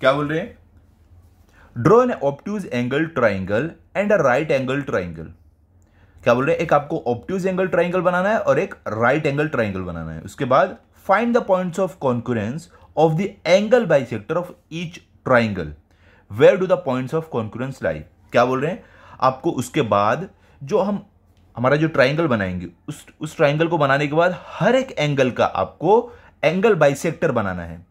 क्या बोल रहे हैं draw an obtuse angle triangle and a right angle triangle क्या बोल रहे हैं एक आपको ऑप्टूज एंगल ट्राइंगल बनाना है और एक राइट एंगल ट्राइंगल बनाना है उसके बाद find the points of concurrence of the angle bisector of each triangle. Where do the points of concurrence lie? क्या बोल रहे हैं आपको उसके बाद जो हम हमारा जो ट्राइंगल बनाएंगे उस उस ट्राइंगल को बनाने के बाद हर एक एंगल का आपको एंगल बाइसेक्टर बनाना है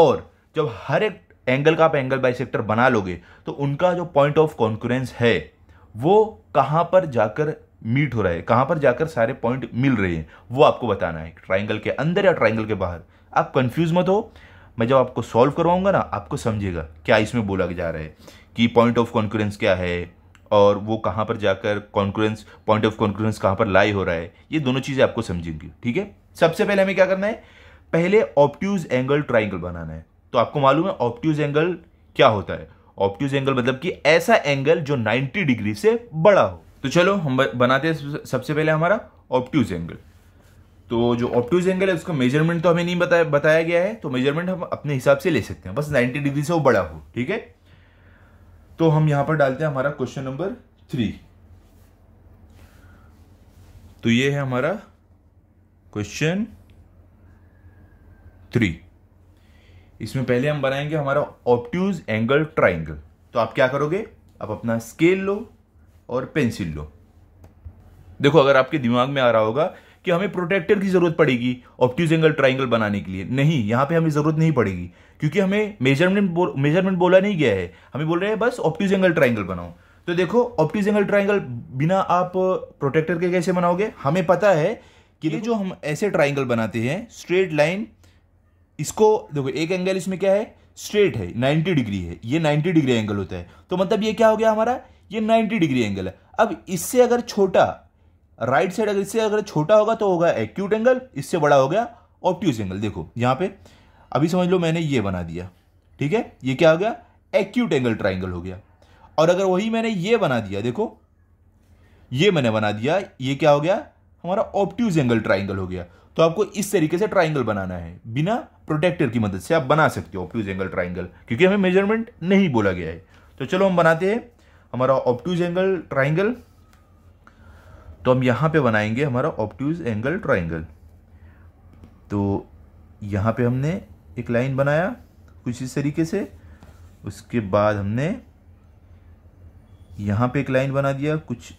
और जब हर एक एंगल का आप एंगल बाइसेक्टर बना लोगे तो उनका जो पॉइंट ऑफ कॉन्क्रेंस है वो कहाँ पर जाकर मीट हो रहा है कहाँ पर जाकर सारे पॉइंट मिल रहे हैं वो आपको बताना है ट्राइंगल के अंदर या ट्राइंगल के बाहर आप कंफ्यूज मत हो मैं जब आपको सॉल्व करवाऊंगा ना आपको समझेगा क्या इसमें बोला जा रहा है कि पॉइंट ऑफ कॉन्क्रेंस क्या है और वो कहाँ पर जाकर कॉन्क्रेंस पॉइंट ऑफ कॉन्क्रेंस कहाँ पर लाई हो रहा है ये दोनों चीज़ें आपको समझेंगी ठीक है सबसे पहले हमें क्या करना है पहले ऑप्ट्यूज एंगल ट्राइंगल बनाना है तो आपको मालूम है ऑप्ट्यूज एंगल क्या होता है ऑप्ट्यूज एंगल मतलब कि ऐसा एंगल जो 90 डिग्री से बड़ा हो तो चलो हम बनाते हैं सबसे पहले हमारा ऑप्टूज एंगल तो जो ऑप्टूज एंगल है उसका मेजरमेंट तो हमें नहीं बताया बताया गया है तो मेजरमेंट हम अपने हिसाब से ले सकते हैं बस 90 डिग्री से वो बड़ा हो ठीक है तो हम यहां पर डालते हैं हमारा क्वेश्चन नंबर थ्री तो ये है हमारा क्वेश्चन थ्री इसमें पहले हम बनाएंगे हमारा ऑप्टूज एंगल ट्राइंगल तो आप क्या करोगे आप अपना स्केल लो और पेंसिल लो देखो अगर आपके दिमाग में आ रहा होगा कि हमें प्रोटेक्टर की ज़रूरत पड़ेगी ऑप्टिज एंगल ट्राइंगल बनाने के लिए नहीं यहां पे हमें ज़रूरत नहीं पड़ेगी क्योंकि हमें मेजरमेंट बो, मेजरमेंट बोला नहीं गया है हमें बोल रहे हैं बस ऑप्टिज एंगल ट्राइंगल बनाओ तो देखो ऑप्टिज एंगल ट्राइंगल बिना आप प्रोटेक्टर के कैसे बनाओगे हमें पता है कि ये जो हम ऐसे ट्राइंगल बनाते हैं स्ट्रेट लाइन इसको देखो एक एंगल इसमें क्या है स्ट्रेट है 90 डिग्री है ये 90 डिग्री एंगल होता है तो मतलब ये क्या हो गया हमारा ये 90 डिग्री एंगल है अब इससे अगर छोटा राइट साइड अगर इससे अगर छोटा होगा तो होगा एक्यूट एंगल इससे बड़ा हो गया ऑप्ट्यूज एंगल देखो यहां पे अभी समझ लो मैंने ये बना दिया ठीक है ये क्या हो गया एक्यूट एंगल ट्राइंगल हो गया और अगर वही मैंने ये बना दिया देखो ये मैंने बना दिया ये क्या हो गया हमारा ऑप्ट्यूज एंगल ट्राइंगल हो गया तो आपको इस तरीके से ट्राइंगल बनाना है बिना प्रोटेक्टर की मदद से आप बना सकते हो ऑप्ट्यूज एंगल ट्राइंगल क्योंकि हमें मेजरमेंट नहीं बोला गया है तो चलो हम बनाते हैं हमारा ऑप्टूज एंगल ट्राइंगल तो हम यहाँ पे बनाएंगे हमारा ऑप्टूज एंगल ट्राइंगल तो यहाँ पे हमने एक लाइन बनाया कुछ इस तरीके से उसके बाद हमने यहाँ पे एक लाइन बना दिया कुछ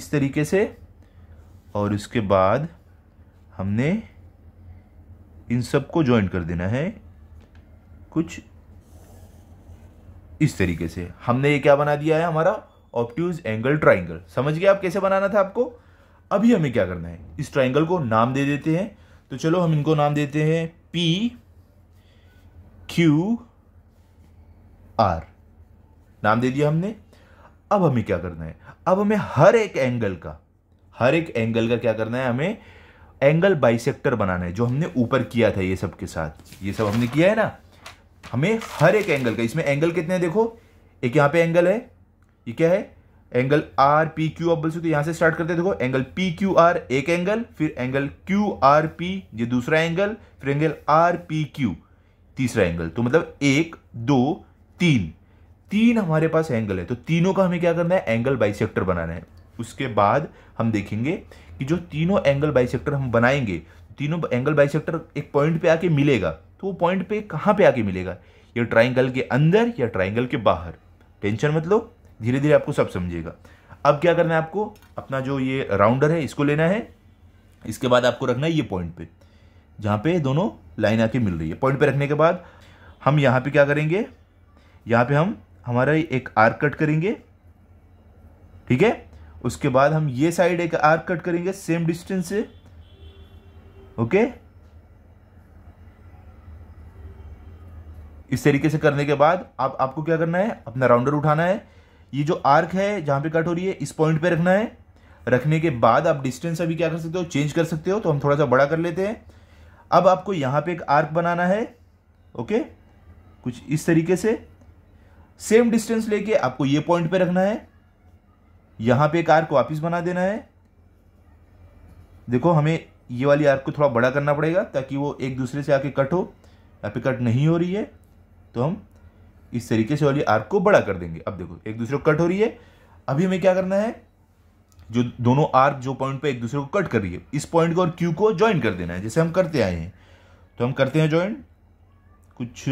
इस तरीके से और उसके बाद हमने इन सब को ज्वाइन कर देना है कुछ इस तरीके से हमने ये क्या बना दिया है हमारा ऑप्टूज एंगल ट्राइंगल समझ गए आप कैसे बनाना था आपको अभी हमें क्या करना है इस ट्राइंगल को नाम दे देते हैं तो चलो हम इनको नाम देते हैं पी क्यू आर नाम दे दिया हमने अब हमें क्या करना है अब हमें हर एक एंगल का हर एक एंगल का क्या करना है हमें एंगल बाइसेक्टर बनाना है जो हमने ऊपर किया था ये सब के साथ ये सब हमने किया है ना हमें हर एक एंगल का इसमें एंगल कितने देखो एक यहां पे एंगल है ये क्या है एंगल आर पी क्यू आप बोल सकते हो से स्टार्ट करते देखो एंगल पी क्यू आर एक एंगल फिर एंगल क्यू आर पी ये दूसरा एंगल फिर एंगल आर पी क्यू तीसरा एंगल तो मतलब एक दो तीन तीन हमारे पास एंगल है तो तीनों का हमें क्या करना है एंगल बाइसेक्टर बनाना है उसके बाद हम देखेंगे कि जो तीनों एंगल बाइसेक्टर हम बनाएंगे तीनों एंगल बाइसेक्टर एक पॉइंट पे आके मिलेगा तो वो पॉइंट पे कहाँ पे आके मिलेगा ये ट्राइंगल के अंदर या ट्राइंगल के बाहर टेंशन मत लो धीरे धीरे आपको सब समझेगा अब क्या करना है आपको अपना जो ये राउंडर है इसको लेना है इसके बाद आपको रखना है ये पॉइंट पे जहाँ पे दोनों लाइन आके मिल रही है पॉइंट पे रखने के बाद हम यहाँ पे क्या करेंगे यहाँ पे हम हमारा एक आर कट करेंगे ठीक है उसके बाद हम ये साइड एक आर कट करेंगे सेम डिस्टेंस से ओके इस तरीके से करने के बाद आप आपको क्या करना है अपना राउंडर उठाना है ये जो आर्क है जहाँ पे कट हो रही है इस पॉइंट पे रखना है रखने के बाद आप डिस्टेंस अभी क्या कर सकते हो चेंज कर सकते हो तो हम थोड़ा सा बड़ा कर लेते हैं अब आपको यहाँ पे एक आर्क बनाना है ओके कुछ इस तरीके से सेम डिस्टेंस लेके आपको ये पॉइंट पर रखना है यहाँ पर एक आर्क वापिस बना देना है देखो हमें ये वाली आर्क को थोड़ा बड़ा करना पड़ेगा ताकि वो एक दूसरे से आके कट हो यहाँ पे कट नहीं हो रही है तो हम इस तरीके से वाली आर्क को बड़ा कर देंगे अब देखो एक दूसरे को कट हो रही है अभी हमें क्या करना है जो दोनों आर्क जो पॉइंट पे एक दूसरे को कट कर रही है इस पॉइंट को और क्यू को ज्वाइन कर देना है जैसे हम करते आए हैं तो हम करते हैं ज्वाइन कुछ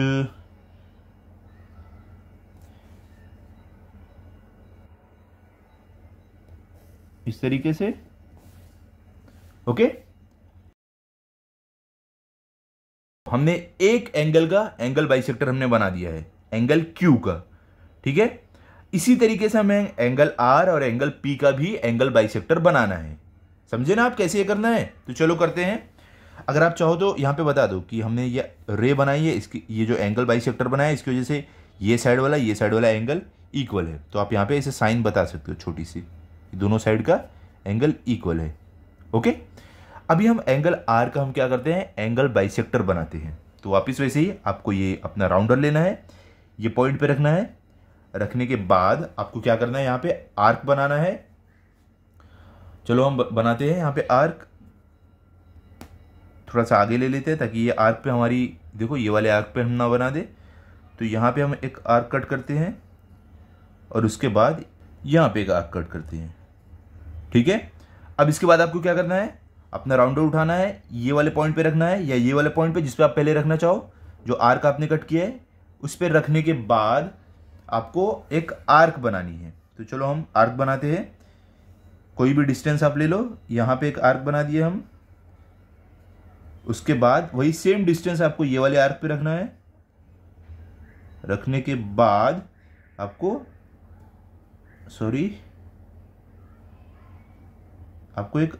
इस तरीके से ओके हमने एक एंगल का एंगल बाइसेक्टर हमने बना दिया है एंगल क्यू का ठीक है इसी तरीके से हमें एंगल आर और एंगल पी का भी एंगल बाइसेक्टर बनाना है समझे ना आप कैसे ये करना है तो चलो करते हैं अगर आप चाहो तो यहाँ पे बता दो कि हमने ये रे बनाई है इसकी ये जो एंगल बाइसेक्टर बनाया इसकी वजह से ये साइड वाला ये साइड वाला एंगल इक्वल है तो आप यहाँ पे इसे साइन बता सकते हो छोटी सी दोनों साइड का एंगल इक्वल है ओके अभी हम एंगल आर का हम क्या करते हैं एंगल बाइसेक्टर बनाते हैं तो वापस वैसे ही आपको ये अपना राउंडर लेना है ये पॉइंट पे रखना है रखने के बाद आपको क्या करना है यहाँ पे आर्क बनाना है चलो हम बनाते हैं यहाँ पे आर्क थोड़ा सा आगे ले लेते हैं ताकि ये आर्क पे हमारी देखो ये वाले आर्क पे हम ना बना दे तो यहाँ पे हम एक आर्क कट करते हैं और उसके बाद यहाँ पे एक आर्क कट करते हैं ठीक है अब इसके बाद आपको क्या करना है अपना राउंड उठाना है ये वाले पॉइंट पे रखना है या ये वाले पॉइंट पे जिस पे आप पहले रखना चाहो जो आर्क आपने कट किया है उस पर रखने के बाद आपको एक आर्क बनानी है तो चलो हम आर्क बनाते हैं कोई भी डिस्टेंस आप ले लो यहाँ पे एक आर्क बना दिए हम उसके बाद वही सेम डिस्टेंस आपको ये वाले आर्क पे रखना है रखने के बाद आपको सॉरी आपको एक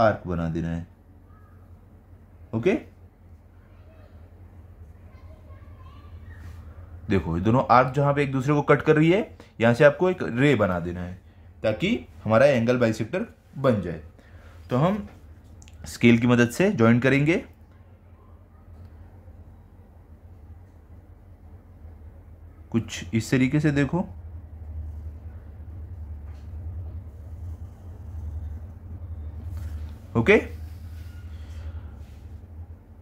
आर्क बना देना है ओके देखो ये दोनों आर्क जहां पे एक दूसरे को कट कर रही है यहां से आपको एक रे बना देना है ताकि हमारा एंगल बाइसेक्टर बन जाए तो हम स्केल की मदद से ज्वाइन करेंगे कुछ इस तरीके से देखो ओके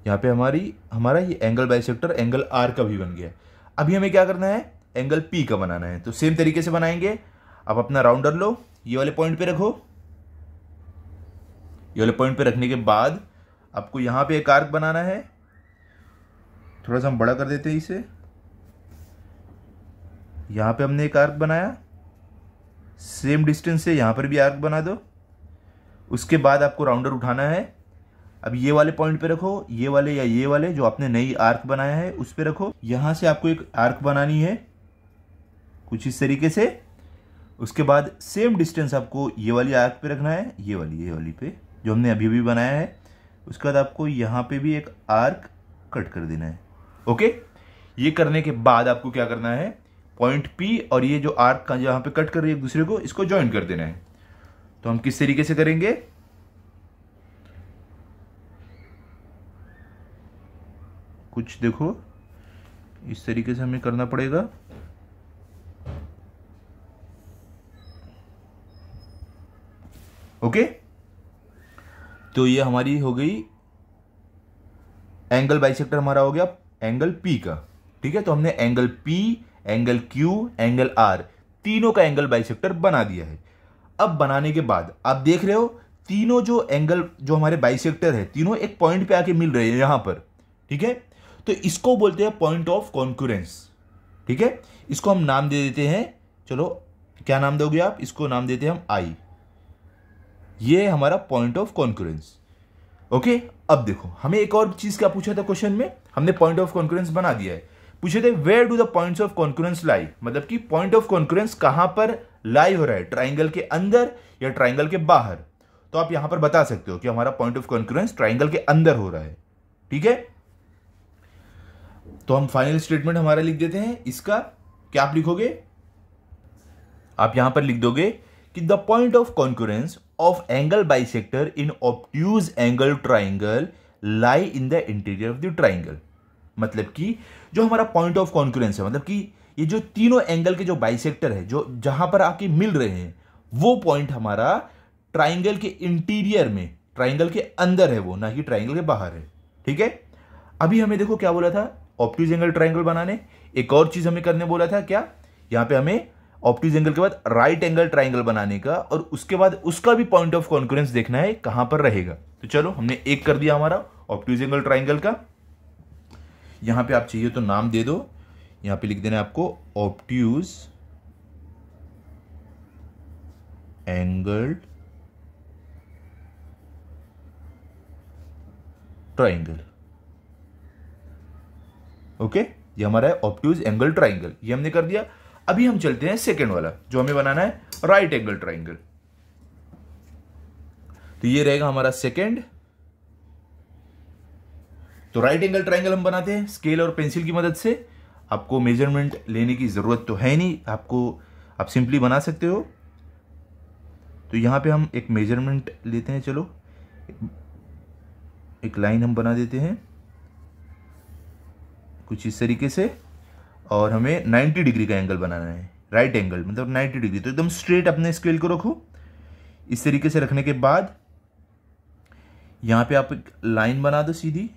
यहां पे हमारी हमारा ये एंगल बाइसेक्टर एंगल आर का भी बन गया अभी हमें क्या करना है एंगल पी का बनाना है तो सेम तरीके से बनाएंगे अब अपना राउंडर लो ये वाले पॉइंट पे रखो ये वाले पॉइंट पे रखने के बाद आपको यहां पे एक आर्क बनाना है थोड़ा सा हम बड़ा कर देते हैं इसे यहां पे हमने एक आर्क बनाया सेम डिस्टेंस से यहां पर भी आर्क बना दो उसके बाद आपको राउंडर उठाना है अब ये वाले पॉइंट पे रखो ये वाले या ये वाले जो आपने नई आर्क बनाया है उस पर रखो यहाँ से आपको एक आर्क बनानी है कुछ इस तरीके से उसके बाद सेम डिस्टेंस आपको ये वाली आर्क पे रखना है ये वाली ये वाली पे जो हमने अभी भी बनाया है उसके बाद आपको यहाँ पे भी एक आर्क कट कर देना है ओके ये करने के बाद आपको क्या करना है पॉइंट पी और ये जो आर्क का जहाँ पे कट कर रही है एक दूसरे को इसको ज्वाइन कर देना है तो हम किस तरीके से करेंगे कुछ देखो इस तरीके से हमें करना पड़ेगा ओके तो ये हमारी हो गई एंगल बाई हमारा हो गया एंगल पी का ठीक है तो हमने angle P angle Q angle R तीनों का एंगल बाई बना दिया है अब बनाने के बाद आप देख रहे हो तीनों जो एंगल जो हमारे बाइसेक्टर है तीनों एक पॉइंट पे आके मिल रहे हैं यहां पर ठीक है तो इसको बोलते हैं पॉइंट ऑफ कॉन्क्यूरेंस ठीक है इसको हम नाम दे देते हैं चलो क्या नाम दोगे आप इसको नाम देते हैं हम आई ये हमारा पॉइंट ऑफ कॉन्क्यूरेंस ओके अब देखो हमें एक और चीज़ क्या पूछा था क्वेश्चन में हमने पॉइंट ऑफ कॉन्क्यूरेंस बना दिया है पूछे थे where do the points of concurrence lie मतलब कि पॉइंट ऑफ कॉन्क्यूरेंस कहां पर लाइव हो रहा है ट्राइंगल के अंदर या ट्राइंगल के बाहर तो आप यहां पर बता सकते हो कि हमारा पॉइंट ऑफ कॉन्क्रेंस ट्राइंगल के अंदर हो रहा है ठीक है तो हम फाइनल स्टेटमेंट हमारा लिख देते हैं इसका क्या आप लिखोगे आप यहां पर लिख दोगे कि the point of concurrence of angle sector in obtuse angle triangle lie in the interior of the triangle मतलब कि जो हमारा पॉइंट ऑफ कॉन्क्रेंस है मतलब कि ये जो तीनों एंगल के जो बाइसेक्टर है जो जहां पर आके मिल रहे हैं वो पॉइंट हमारा ट्राइंगल के इंटीरियर में ट्राइंगल के अंदर है वो ना कि ट्राइंगल के बाहर है ठीक है अभी हमें देखो क्या बोला था ऑप्टिज एंगल ट्राइंगल बनाने एक और चीज हमें करने बोला था क्या यहां पे हमें ऑप्टिज एंगल के बाद राइट एंगल ट्राइंगल बनाने का और उसके बाद उसका भी पॉइंट ऑफ कॉन्क्रेंस देखना है कहां पर रहेगा तो चलो हमने एक कर दिया हमारा ऑप्टिज एंगल ट्राइंगल का यहां पे आप चाहिए तो नाम दे दो यहां पे लिख देना आपको ऑप्ट्यूज एंगल्ड ट्राइंगल ओके ये हमारा है ऑप्ट्यूज एंगल ट्राइंगल ये हमने कर दिया अभी हम चलते हैं सेकेंड वाला जो हमें बनाना है राइट एंगल ट्राइंगल तो ये रहेगा हमारा सेकेंड तो राइट एंगल ट्राइंगल हम बनाते हैं स्केल और पेंसिल की मदद से आपको मेजरमेंट लेने की ज़रूरत तो है नहीं आपको आप सिंपली बना सकते हो तो यहाँ पे हम एक मेजरमेंट लेते हैं चलो एक लाइन हम बना देते हैं कुछ इस तरीके से और हमें 90 डिग्री का एंगल बनाना है राइट एंगल मतलब 90 डिग्री तो एकदम स्ट्रेट अपने स्केल को रखो इस तरीके से रखने के बाद यहाँ पे आप एक लाइन बना दो सीधी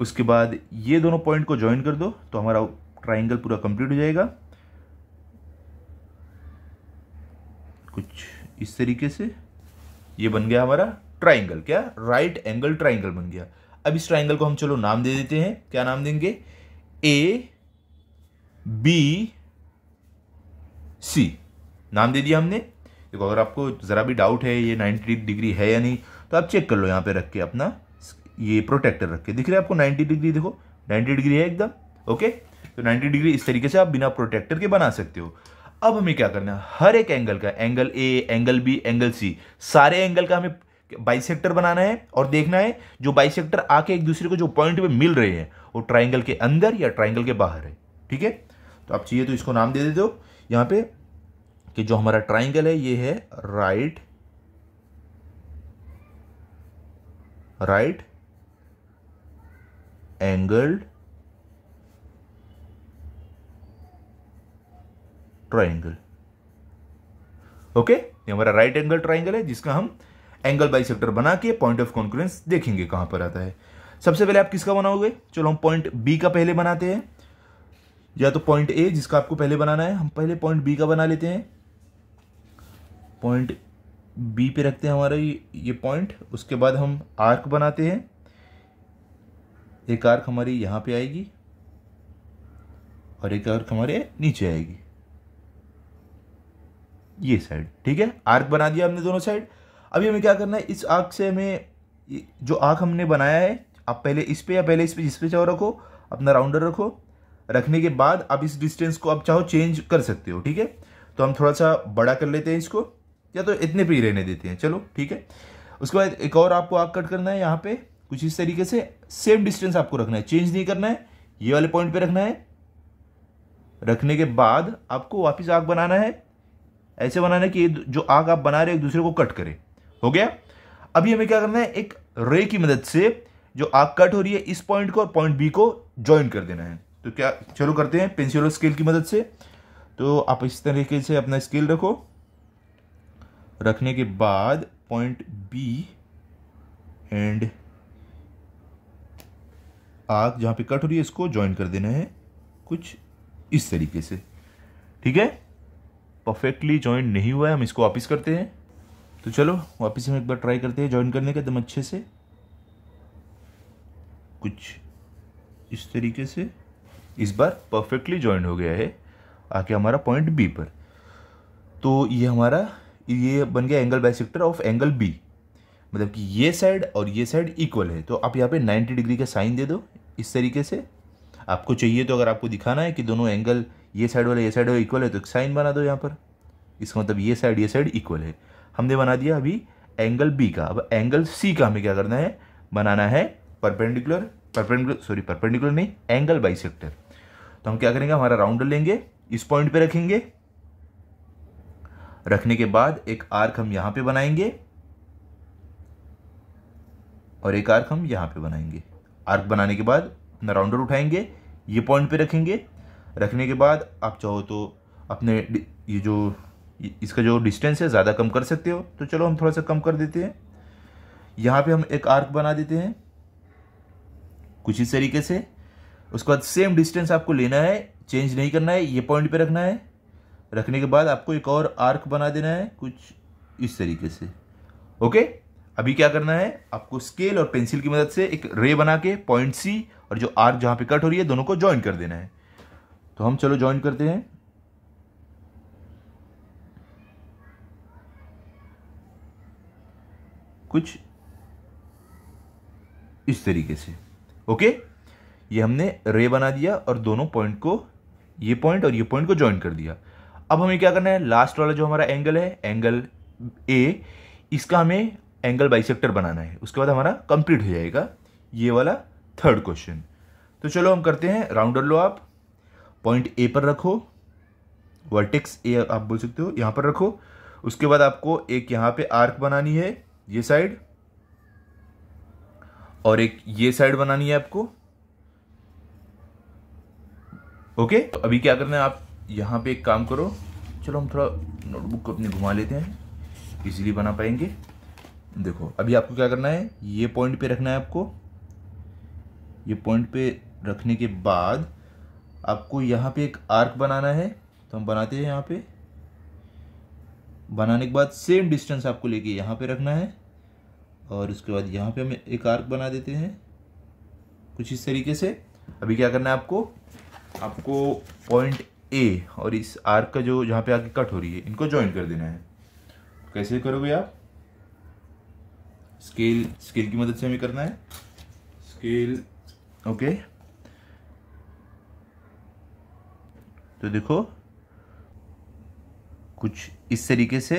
उसके बाद ये दोनों पॉइंट को ज्वाइन कर दो तो हमारा ट्राइंगल पूरा कंप्लीट हो जाएगा कुछ इस तरीके से ये बन गया हमारा ट्राइंगल क्या राइट एंगल ट्राइंगल बन गया अब इस ट्राइंगल को हम चलो नाम दे देते हैं क्या नाम देंगे ए बी सी नाम दे दिया हमने देखो अगर आपको ज़रा भी डाउट है ये 90 डिग्री है या नहीं तो आप चेक कर लो यहाँ पे रख के अपना ये प्रोटेक्टर रख के दिख रहे आपको 90 डिग्री देखो 90 डिग्री है एकदम ओके तो 90 डिग्री इस तरीके से आप बिना प्रोटेक्टर के बना सकते हो अब हमें क्या करना है हर एक एंगल का angle A angle B angle C सारे एंगल का हमें बाइसेक्टर बनाना है और देखना है जो बाइसेक्टर आके एक दूसरे को जो पॉइंट पे मिल रहे हैं वो ट्राइंगल के अंदर या ट्राइंगल के बाहर है ठीक है तो आप चाहिए तो इसको नाम दे देते हो यहां पे कि जो हमारा ट्राइंगल है ये है right right angled triangle okay ये हमारा राइट एंगल ट्राइंगल है जिसका हम एंगल सेक्टर बना के पॉइंट ऑफ कॉन्क्रेंस देखेंगे कहां पर आता है सबसे पहले आप किसका बनाओगे चलो हम पॉइंट बी का पहले बनाते हैं या तो पॉइंट ए जिसका आपको पहले बनाना है हम पहले पॉइंट बी का बना लेते हैं पॉइंट बी पे रखते हैं हमारा ये पॉइंट उसके बाद हम आर्क बनाते हैं एक आर्क हमारी यहाँ पे आएगी और एक आर्क हमारे नीचे आएगी ये साइड ठीक है आर्क बना दिया हमने दोनों साइड अभी हमें क्या करना है इस आर्क से हमें जो आर्क हमने बनाया है आप पहले इस पे या पहले इस पे जिस पे चाहो रखो अपना राउंडर रखो रखने के बाद आप इस डिस्टेंस को आप चाहो चेंज कर सकते हो ठीक है तो हम थोड़ा सा बड़ा कर लेते हैं इसको या तो इतने पे ही रहने देते हैं चलो ठीक है उसके बाद एक और आपको आग कट करना है यहाँ पे कुछ इस तरीके से सेम डिस्टेंस आपको रखना है चेंज नहीं करना है ये वाले पॉइंट पे रखना है रखने के बाद आपको वापस आग बनाना है ऐसे बनाना है कि जो आग आप बना रहे हैं एक दूसरे को कट करें हो गया अभी हमें क्या करना है एक रे की मदद से जो आग कट हो रही है इस पॉइंट को और पॉइंट बी को ज्वाइन कर देना है तो क्या चलो करते हैं पेंसिल और स्केल की मदद से तो आप इस तरीके से अपना स्केल रखो रखने के बाद पॉइंट बी एंड आग जहाँ पे कट हो रही है इसको ज्वाइन कर देना है कुछ इस तरीके से ठीक है परफेक्टली ज्वाइन नहीं हुआ है हम इसको वापस करते हैं तो चलो वापस हम एक बार ट्राई करते हैं ज्वाइन करने का एकदम अच्छे से कुछ इस तरीके से इस बार परफेक्टली ज्वाइन हो गया है आके हमारा पॉइंट बी पर तो ये हमारा ये बन गया angle bisector of angle B मतलब कि ये साइड और ये साइड इक्वल है तो आप यहाँ पे 90 डिग्री का साइन दे दो इस तरीके से आपको चाहिए तो अगर आपको दिखाना है कि दोनों एंगल ये साइड वाला ये साइड वाला इक्वल है तो एक साइन बना दो यहाँ पर इसका मतलब ये साइड ये साइड इक्वल है हमने बना दिया अभी एंगल बी का अब एंगल सी का हमें क्या करना है बनाना है परपेंडिकुलर परपेंडिकुलर सॉरी परपेंडिकुलर नहीं एंगल सेक्टर तो हम क्या करेंगे हमारा राउंडर लेंगे इस पॉइंट पर रखेंगे रखने के बाद एक आर्क हम यहाँ पे बनाएंगे और एक आर्क हम यहाँ पे बनाएंगे आर्क बनाने के बाद अपना राउंडर उठाएंगे ये पॉइंट पे रखेंगे रखने के बाद आप चाहो तो अपने ये जो इसका जो डिस्टेंस है ज़्यादा कम कर सकते हो तो चलो हम थोड़ा सा कम कर देते हैं यहाँ पे हम एक आर्क बना देते हैं कुछ इस तरीके से उसके बाद सेम डिस्टेंस आपको लेना है चेंज नहीं करना है ये पॉइंट पे रखना है रखने के बाद आपको एक और आर्क बना देना है कुछ इस तरीके से ओके अभी क्या करना है आपको स्केल और पेंसिल की मदद से एक रे बना के पॉइंट सी और जो आर्क जहां पे कट हो रही है दोनों को ज्वाइन कर देना है तो हम चलो ज्वाइन करते हैं कुछ इस तरीके से ओके ये हमने रे बना दिया और दोनों पॉइंट को ये पॉइंट और ये पॉइंट को ज्वाइन कर दिया अब हमें क्या करना है लास्ट वाला जो हमारा एंगल है एंगल ए इसका हमें एंगल बाइसेक्टर बनाना है उसके बाद हमारा कंप्लीट हो जाएगा ये वाला थर्ड क्वेश्चन तो चलो हम करते हैं राउंडर लो आप पॉइंट ए पर रखो वर्टेक्स ए आप बोल सकते हो यहाँ पर रखो उसके बाद आपको एक यहाँ पे आर्क बनानी है ये साइड और एक ये साइड बनानी है आपको ओके तो अभी क्या करना है आप यहाँ पे एक काम करो चलो हम थोड़ा नोटबुक को अपनी घुमा लेते हैं इजीली बना पाएंगे देखो अभी आपको क्या करना है ये पॉइंट पे रखना है आपको ये पॉइंट पे रखने के बाद आपको यहाँ पे एक आर्क बनाना है तो हम बनाते हैं यहाँ पे बनाने के बाद सेम डिस्टेंस आपको लेके यहाँ पे रखना है और उसके बाद यहाँ पे हम एक आर्क बना देते हैं कुछ इस तरीके से अभी क्या करना है आपको आपको पॉइंट ए और इस आर्क का जो जहाँ पे आगे कट हो रही है इनको ज्वाइन कर देना है तो कैसे करोगे आप स्केल स्केल की मदद से हमें करना है स्केल ओके तो देखो कुछ इस तरीके से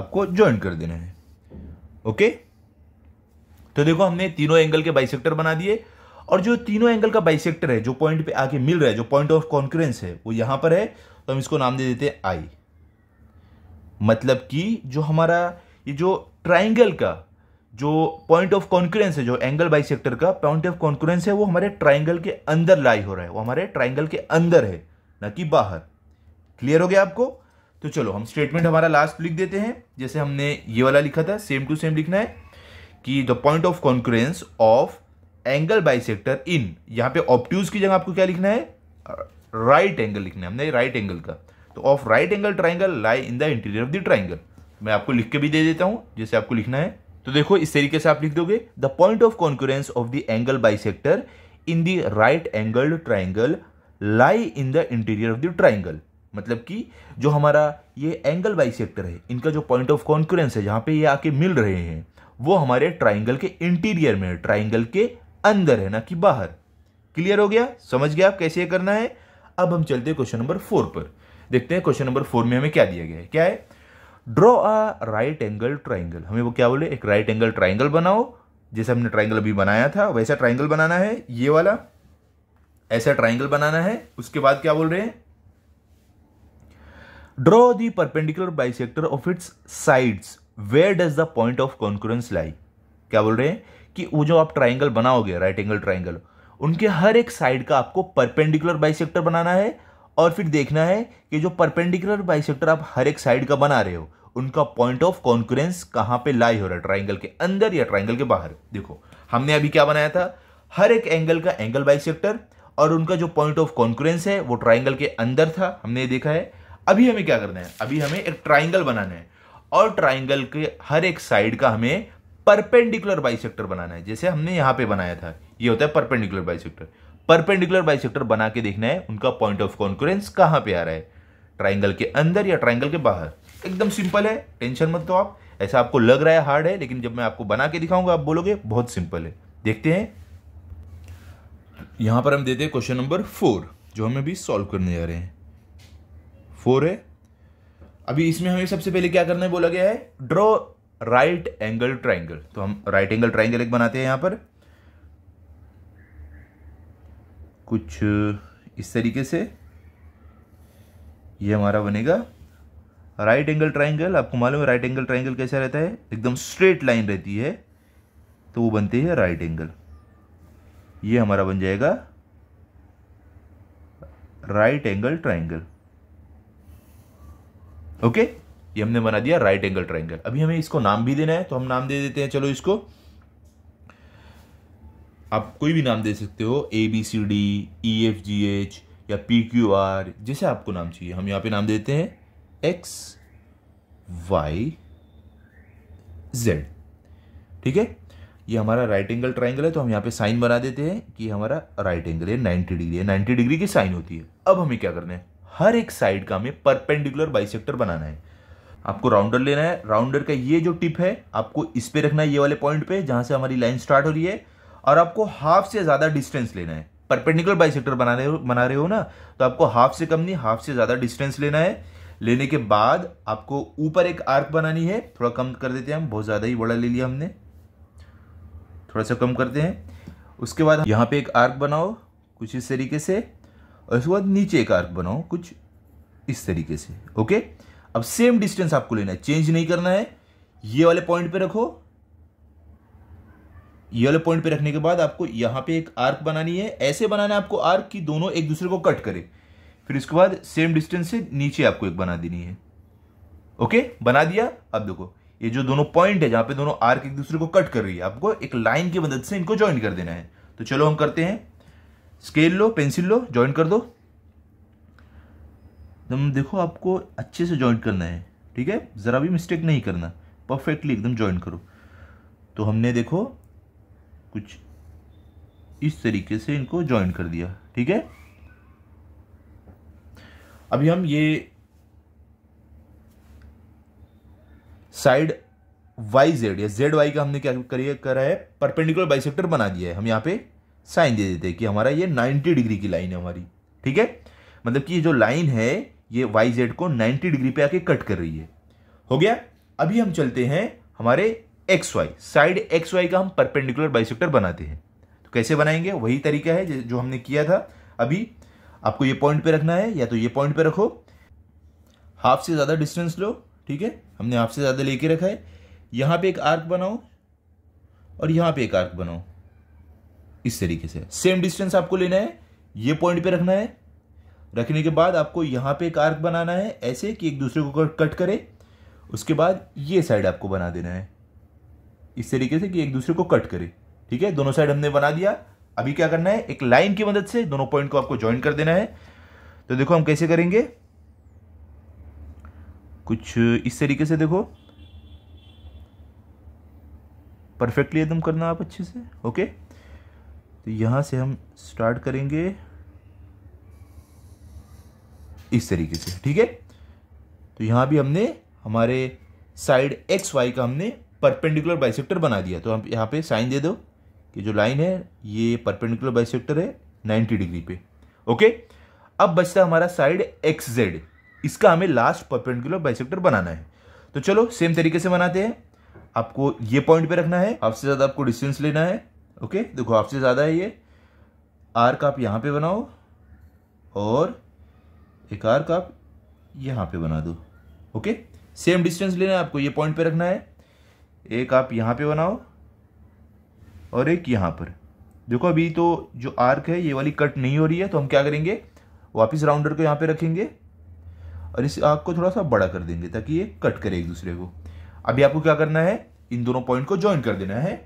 आपको ज्वाइन कर देना है ओके तो देखो हमने तीनों एंगल के बाइसेक्टर बना दिए और जो तीनों एंगल का बाइसेक्टर है जो पॉइंट पे आके मिल रहा है जो पॉइंट ऑफ कॉन्क्रेंस है वो यहां पर है तो हम इसको नाम दे देते हैं आई मतलब कि जो हमारा ये जो ट्राइंगल का जो पॉइंट ऑफ कॉन्क्रेंस है जो एंगल सेक्टर का पॉइंट ऑफ कॉन्क्रेंस है वो हमारे ट्राइंगल के अंदर लाई हो रहा है वो हमारे ट्राइंगल के अंदर है ना कि बाहर क्लियर हो गया आपको तो चलो हम स्टेटमेंट हमारा लास्ट लिख देते हैं जैसे हमने ये वाला लिखा था सेम टू सेम लिखना है कि the point of concurrence of angle sector in यहाँ पे ऑप्ट्यूज की जगह आपको क्या लिखना है राइट right एंगल लिखना है हमने राइट right एंगल का तो of right angle triangle lie in the interior of the triangle मैं आपको लिख के भी दे देता हूं जैसे आपको लिखना है तो देखो इस तरीके से आप लिख दोगे the point of concurrence of the angle bisector in the right angled triangle lie in the interior of the triangle मतलब कि जो हमारा ये एंगल बाइसेक्टर है इनका जो पॉइंट ऑफ कॉन्क्रेंस है जहां पे ये आके मिल रहे हैं वो हमारे ट्राइंगल के इंटीरियर में ट्राइंगल के अंदर है ना कि बाहर क्लियर हो गया समझ गया आप कैसे करना है अब हम चलते हैं क्वेश्चन नंबर फोर पर देखते हैं क्वेश्चन नंबर फोर में हमें क्या दिया गया है क्या है draw a right angle triangle हमें वो क्या बोले एक राइट एंगल ट्राइंगल बनाओ जैसे हमने ट्राइंगल अभी बनाया था वैसा ट्राइंगल बनाना है ये वाला ऐसा ट्राइंगल बनाना है उसके बाद क्या बोल रहे हैं draw the perpendicular bisector of its sides where does the point of concurrence lie क्या बोल रहे हैं कि वो जो आप ट्राइंगल बनाओगे राइट एंगल ट्राइंगल उनके हर एक साइड का आपको परपेंडिकुलर बाइसेक्टर बनाना है और फिर देखना है कि जो परपेंडिकुलर बाइसेक्टर आप हर एक साइड का बना रहे हो उनका पॉइंट ऑफ कॉन्क्रेंस कहां पे लाई हो रहा है ट्राइंगल के अंदर या ट्राइंगल के बाहर देखो हमने अभी क्या बनाया था हर एक एंगल का एंगल बाई और उनका जो पॉइंट ऑफ कॉन्क्रेंस है वो ट्राइंगल के अंदर था हमने ये देखा है अभी हमें क्या करना है अभी हमें एक ट्राइंगल बनाना है और ट्राइंगल के हर एक साइड का हमें परपेंडिकुलर बाई बनाना है जैसे हमने यहां पे बनाया था ये होता है परपेंडिकुलर बाई परपेंडिकुलर बाई बना के देखना है उनका पॉइंट ऑफ कॉन्क्रेंस कहां पे आ रहा है ट्राइंगल के अंदर या ट्राइंगल के बाहर एकदम सिंपल है टेंशन मत तो आप ऐसा आपको लग रहा है हार्ड है लेकिन जब मैं आपको बना के दिखाऊंगा आप बोलोगे बहुत सिंपल है देखते हैं यहां पर हम देते हैं क्वेश्चन नंबर फोर जो हम अभी सॉल्व करने जा रहे हैं फोर है अभी इसमें हमें सबसे पहले क्या करना है बोला गया है ड्रॉ राइट एंगल ट्राइंगल तो हम राइट एंगल ट्राइंगल एक बनाते हैं यहां पर कुछ इस तरीके से ये हमारा बनेगा राइट एंगल ट्राइंगल आपको मालूम है राइट एंगल ट्राइंगल कैसा रहता है एकदम स्ट्रेट लाइन रहती है तो वो बनती है राइट एंगल ये हमारा बन जाएगा राइट एंगल ट्राइंगल ओके ये हमने बना दिया राइट एंगल ट्राइंगल अभी हमें इसको नाम भी देना है तो हम नाम दे देते हैं चलो इसको आप कोई भी नाम दे सकते हो A B C D E F G H या पी क्यू आर जैसे आपको नाम चाहिए हम यहाँ पे नाम देते हैं एक्स वाई जेड ठीक है ये हमारा राइट एंगल ट्राइंगल है तो हम यहाँ पे साइन बना देते हैं कि हमारा राइट एंगल है 90 डिग्री है नाइनटी डिग्री की साइन होती है अब हमें क्या करना है हर एक साइड का हमें परपेंडिकुलर बाइसेक्टर बनाना है आपको राउंडर लेना है राउंडर का ये जो टिप है आपको इस पे रखना है ये वाले पॉइंट पे जहां से हमारी लाइन स्टार्ट हो रही है और आपको हाफ से ज़्यादा डिस्टेंस लेना है परपेंडिकुलर बाइसेक्टर बना रहे हो बना रहे हो ना तो आपको हाफ से कम नहीं हाफ से ज़्यादा डिस्टेंस लेना है लेने के बाद आपको ऊपर एक आर्क बनानी है थोड़ा कम कर देते हैं हम बहुत ज़्यादा ही बड़ा ले लिया हमने थोड़ा सा कम करते हैं उसके बाद यहाँ पे एक आर्क बनाओ कुछ इस तरीके से और उसके बाद नीचे एक आर्क बनाओ कुछ इस तरीके से ओके अब सेम डिस्टेंस आपको लेना है चेंज नहीं करना है ये वाले पॉइंट पे रखो ये वाले पॉइंट पे रखने के बाद आपको यहाँ पे एक आर्क बनानी है ऐसे बनाना है आपको आर्क कि दोनों एक दूसरे को कट करें फिर इसके बाद सेम डिस्टेंस से नीचे आपको एक बना देनी है ओके बना दिया अब देखो ये जो दोनों पॉइंट है जहां पे दोनों आर्क एक दूसरे को कट कर रही है आपको एक लाइन की मदद से इनको ज्वाइन कर देना है तो चलो हम करते हैं स्केल लो पेंसिल लो ज्वाइन कर दो एकदम देखो आपको अच्छे से ज्वाइन करना है ठीक है ज़रा भी मिस्टेक नहीं करना परफेक्टली एकदम ज्वाइन करो तो हमने देखो कुछ इस तरीके से इनको ज्वाइन कर दिया ठीक है अभी हम ये साइड वाई जेड या जेड वाई का हमने क्या करिए करा है परपेंडिकुलर बाइसेक्टर बना दिया है हम यहाँ पे साइन दे देते हैं कि हमारा ये 90 डिग्री की लाइन है हमारी ठीक है मतलब कि ये जो लाइन है ये वाई जेड को 90 डिग्री पे आके कट कर रही है हो गया अभी हम चलते हैं हमारे X Y side X Y का हम परपेंडिकुलर बाइसेक्टर बनाते हैं तो कैसे बनाएंगे वही तरीका है जो हमने किया था अभी आपको ये पॉइंट पे रखना है या तो ये पॉइंट पे रखो हाफ से ज़्यादा डिस्टेंस लो ठीक है हमने हाफ से ज़्यादा लेके रखा है यहाँ पे एक आर्क बनाओ और यहाँ पे एक आर्क बनाओ इस तरीके से सेम डिस्टेंस आपको लेना है ये पॉइंट पे रखना है रखने के बाद आपको यहाँ पे एक आर्क बनाना है ऐसे कि एक दूसरे को कट करे उसके बाद ये साइड आपको बना देना है इस तरीके से कि एक दूसरे को कट करे ठीक है दोनों साइड हमने बना दिया अभी क्या करना है एक लाइन की मदद से दोनों पॉइंट को आपको ज्वाइन कर देना है तो देखो हम कैसे करेंगे कुछ इस तरीके से देखो परफेक्टली एकदम करना आप अच्छे से ओके तो यहां से हम स्टार्ट करेंगे इस तरीके से ठीक है तो यहां भी हमने हमारे साइड एक्स वाई का हमने परपेंडिकुलर बाइसेक्टर बना दिया तो हम यहां पे साइन दे दो कि जो लाइन है ये परपेंडिकुलर बाइसेक्टर है 90 डिग्री पे ओके अब बचता हमारा साइड एक्स जेड इसका हमें लास्ट परपेंडिकुलर बाइसेक्टर बनाना है तो चलो सेम तरीके से बनाते हैं आपको ये पॉइंट पे रखना है आपसे ज़्यादा आपको डिस्टेंस लेना है ओके देखो आपसे ज़्यादा है ये आर का आप यहाँ पे बनाओ और एक आर का आप यहाँ पे बना दो ओके सेम डिस्टेंस लेना है आपको ये पॉइंट पे रखना है एक आप यहाँ पे बनाओ और एक यहाँ पर देखो अभी तो जो आर्क है ये वाली कट नहीं हो रही है तो हम क्या करेंगे वापस राउंडर को यहाँ पे रखेंगे और इस आर्क को थोड़ा सा बड़ा कर देंगे ताकि ये कट करे एक दूसरे को अभी आपको क्या करना है इन दोनों पॉइंट को ज्वाइन कर देना है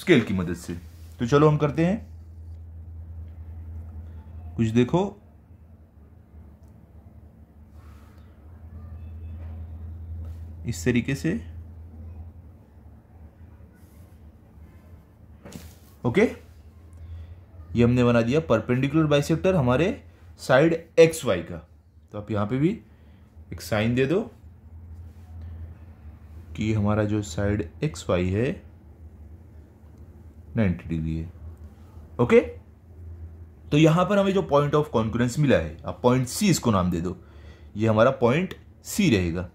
स्केल की मदद से तो चलो हम करते हैं कुछ देखो इस तरीके से ओके ये हमने बना दिया परपेंडिकुलर बाइसेक्टर हमारे साइड एक्स वाई का तो आप यहां पे भी एक साइन दे दो कि हमारा जो साइड एक्स वाई है 90 डिग्री है ओके तो यहां पर हमें जो पॉइंट ऑफ कॉन्क्रेंस मिला है आप पॉइंट सी इसको नाम दे दो ये हमारा पॉइंट सी रहेगा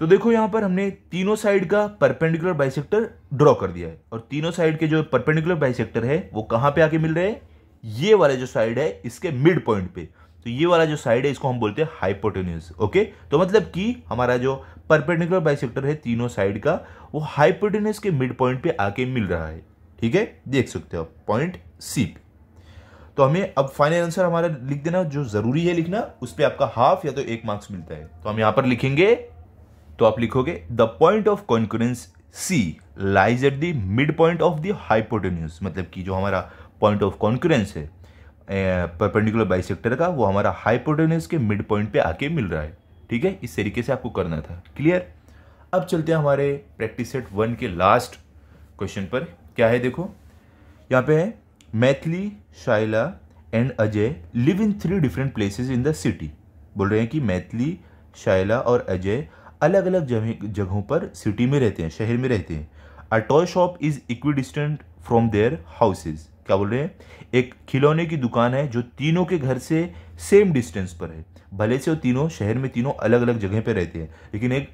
तो देखो यहां पर हमने तीनों साइड का परपेंडिकुलर बाइसेक्टर ड्रॉ कर दिया है और तीनों साइड के जो परपेंडिकुलर बाइसेक्टर है वो कहां पे आके मिल रहे हैं ये वाला जो साइड है इसके मिड पॉइंट पे तो ये वाला जो साइड है इसको हम बोलते हैं हाइपोटेन्यूज ओके तो मतलब कि हमारा जो परपेंडिकुलर बाइसेक्टर है तीनों साइड का वो हाइपोटेन्यूज के मिड पॉइंट पे आके मिल रहा है ठीक है देख सकते हो पॉइंट सी पे तो हमें अब फाइनल आंसर हमारा लिख देना जो जरूरी है लिखना उस पर आपका हाफ या तो एक मार्क्स मिलता है तो हम यहां पर लिखेंगे तो आप लिखोगे the point of concurrence C lies at the midpoint of the hypotenuse मतलब कि जो हमारा पॉइंट ऑफ कॉन्क्रेंस है परपेंडिकुलर बाइसेक्टर का वो हमारा हाइपोटेन्यूज के मिड पॉइंट पे आके मिल रहा है ठीक है इस तरीके से आपको करना था क्लियर अब चलते हैं हमारे प्रैक्टिस सेट वन के लास्ट क्वेश्चन पर क्या है देखो यहाँ पे है Maithili Shaila and Ajay live in three different places in the city बोल रहे हैं कि मैथिली शाइला और अजय अलग अलग जगहों पर सिटी में रहते हैं शहर में रहते हैं a toy shop is equidistant from their houses क्या बोल रहे हैं एक खिलौने की दुकान है जो तीनों के घर से सेम डिस्टेंस पर है भले से वो तीनों शहर में तीनों अलग अलग जगह पर रहते हैं लेकिन एक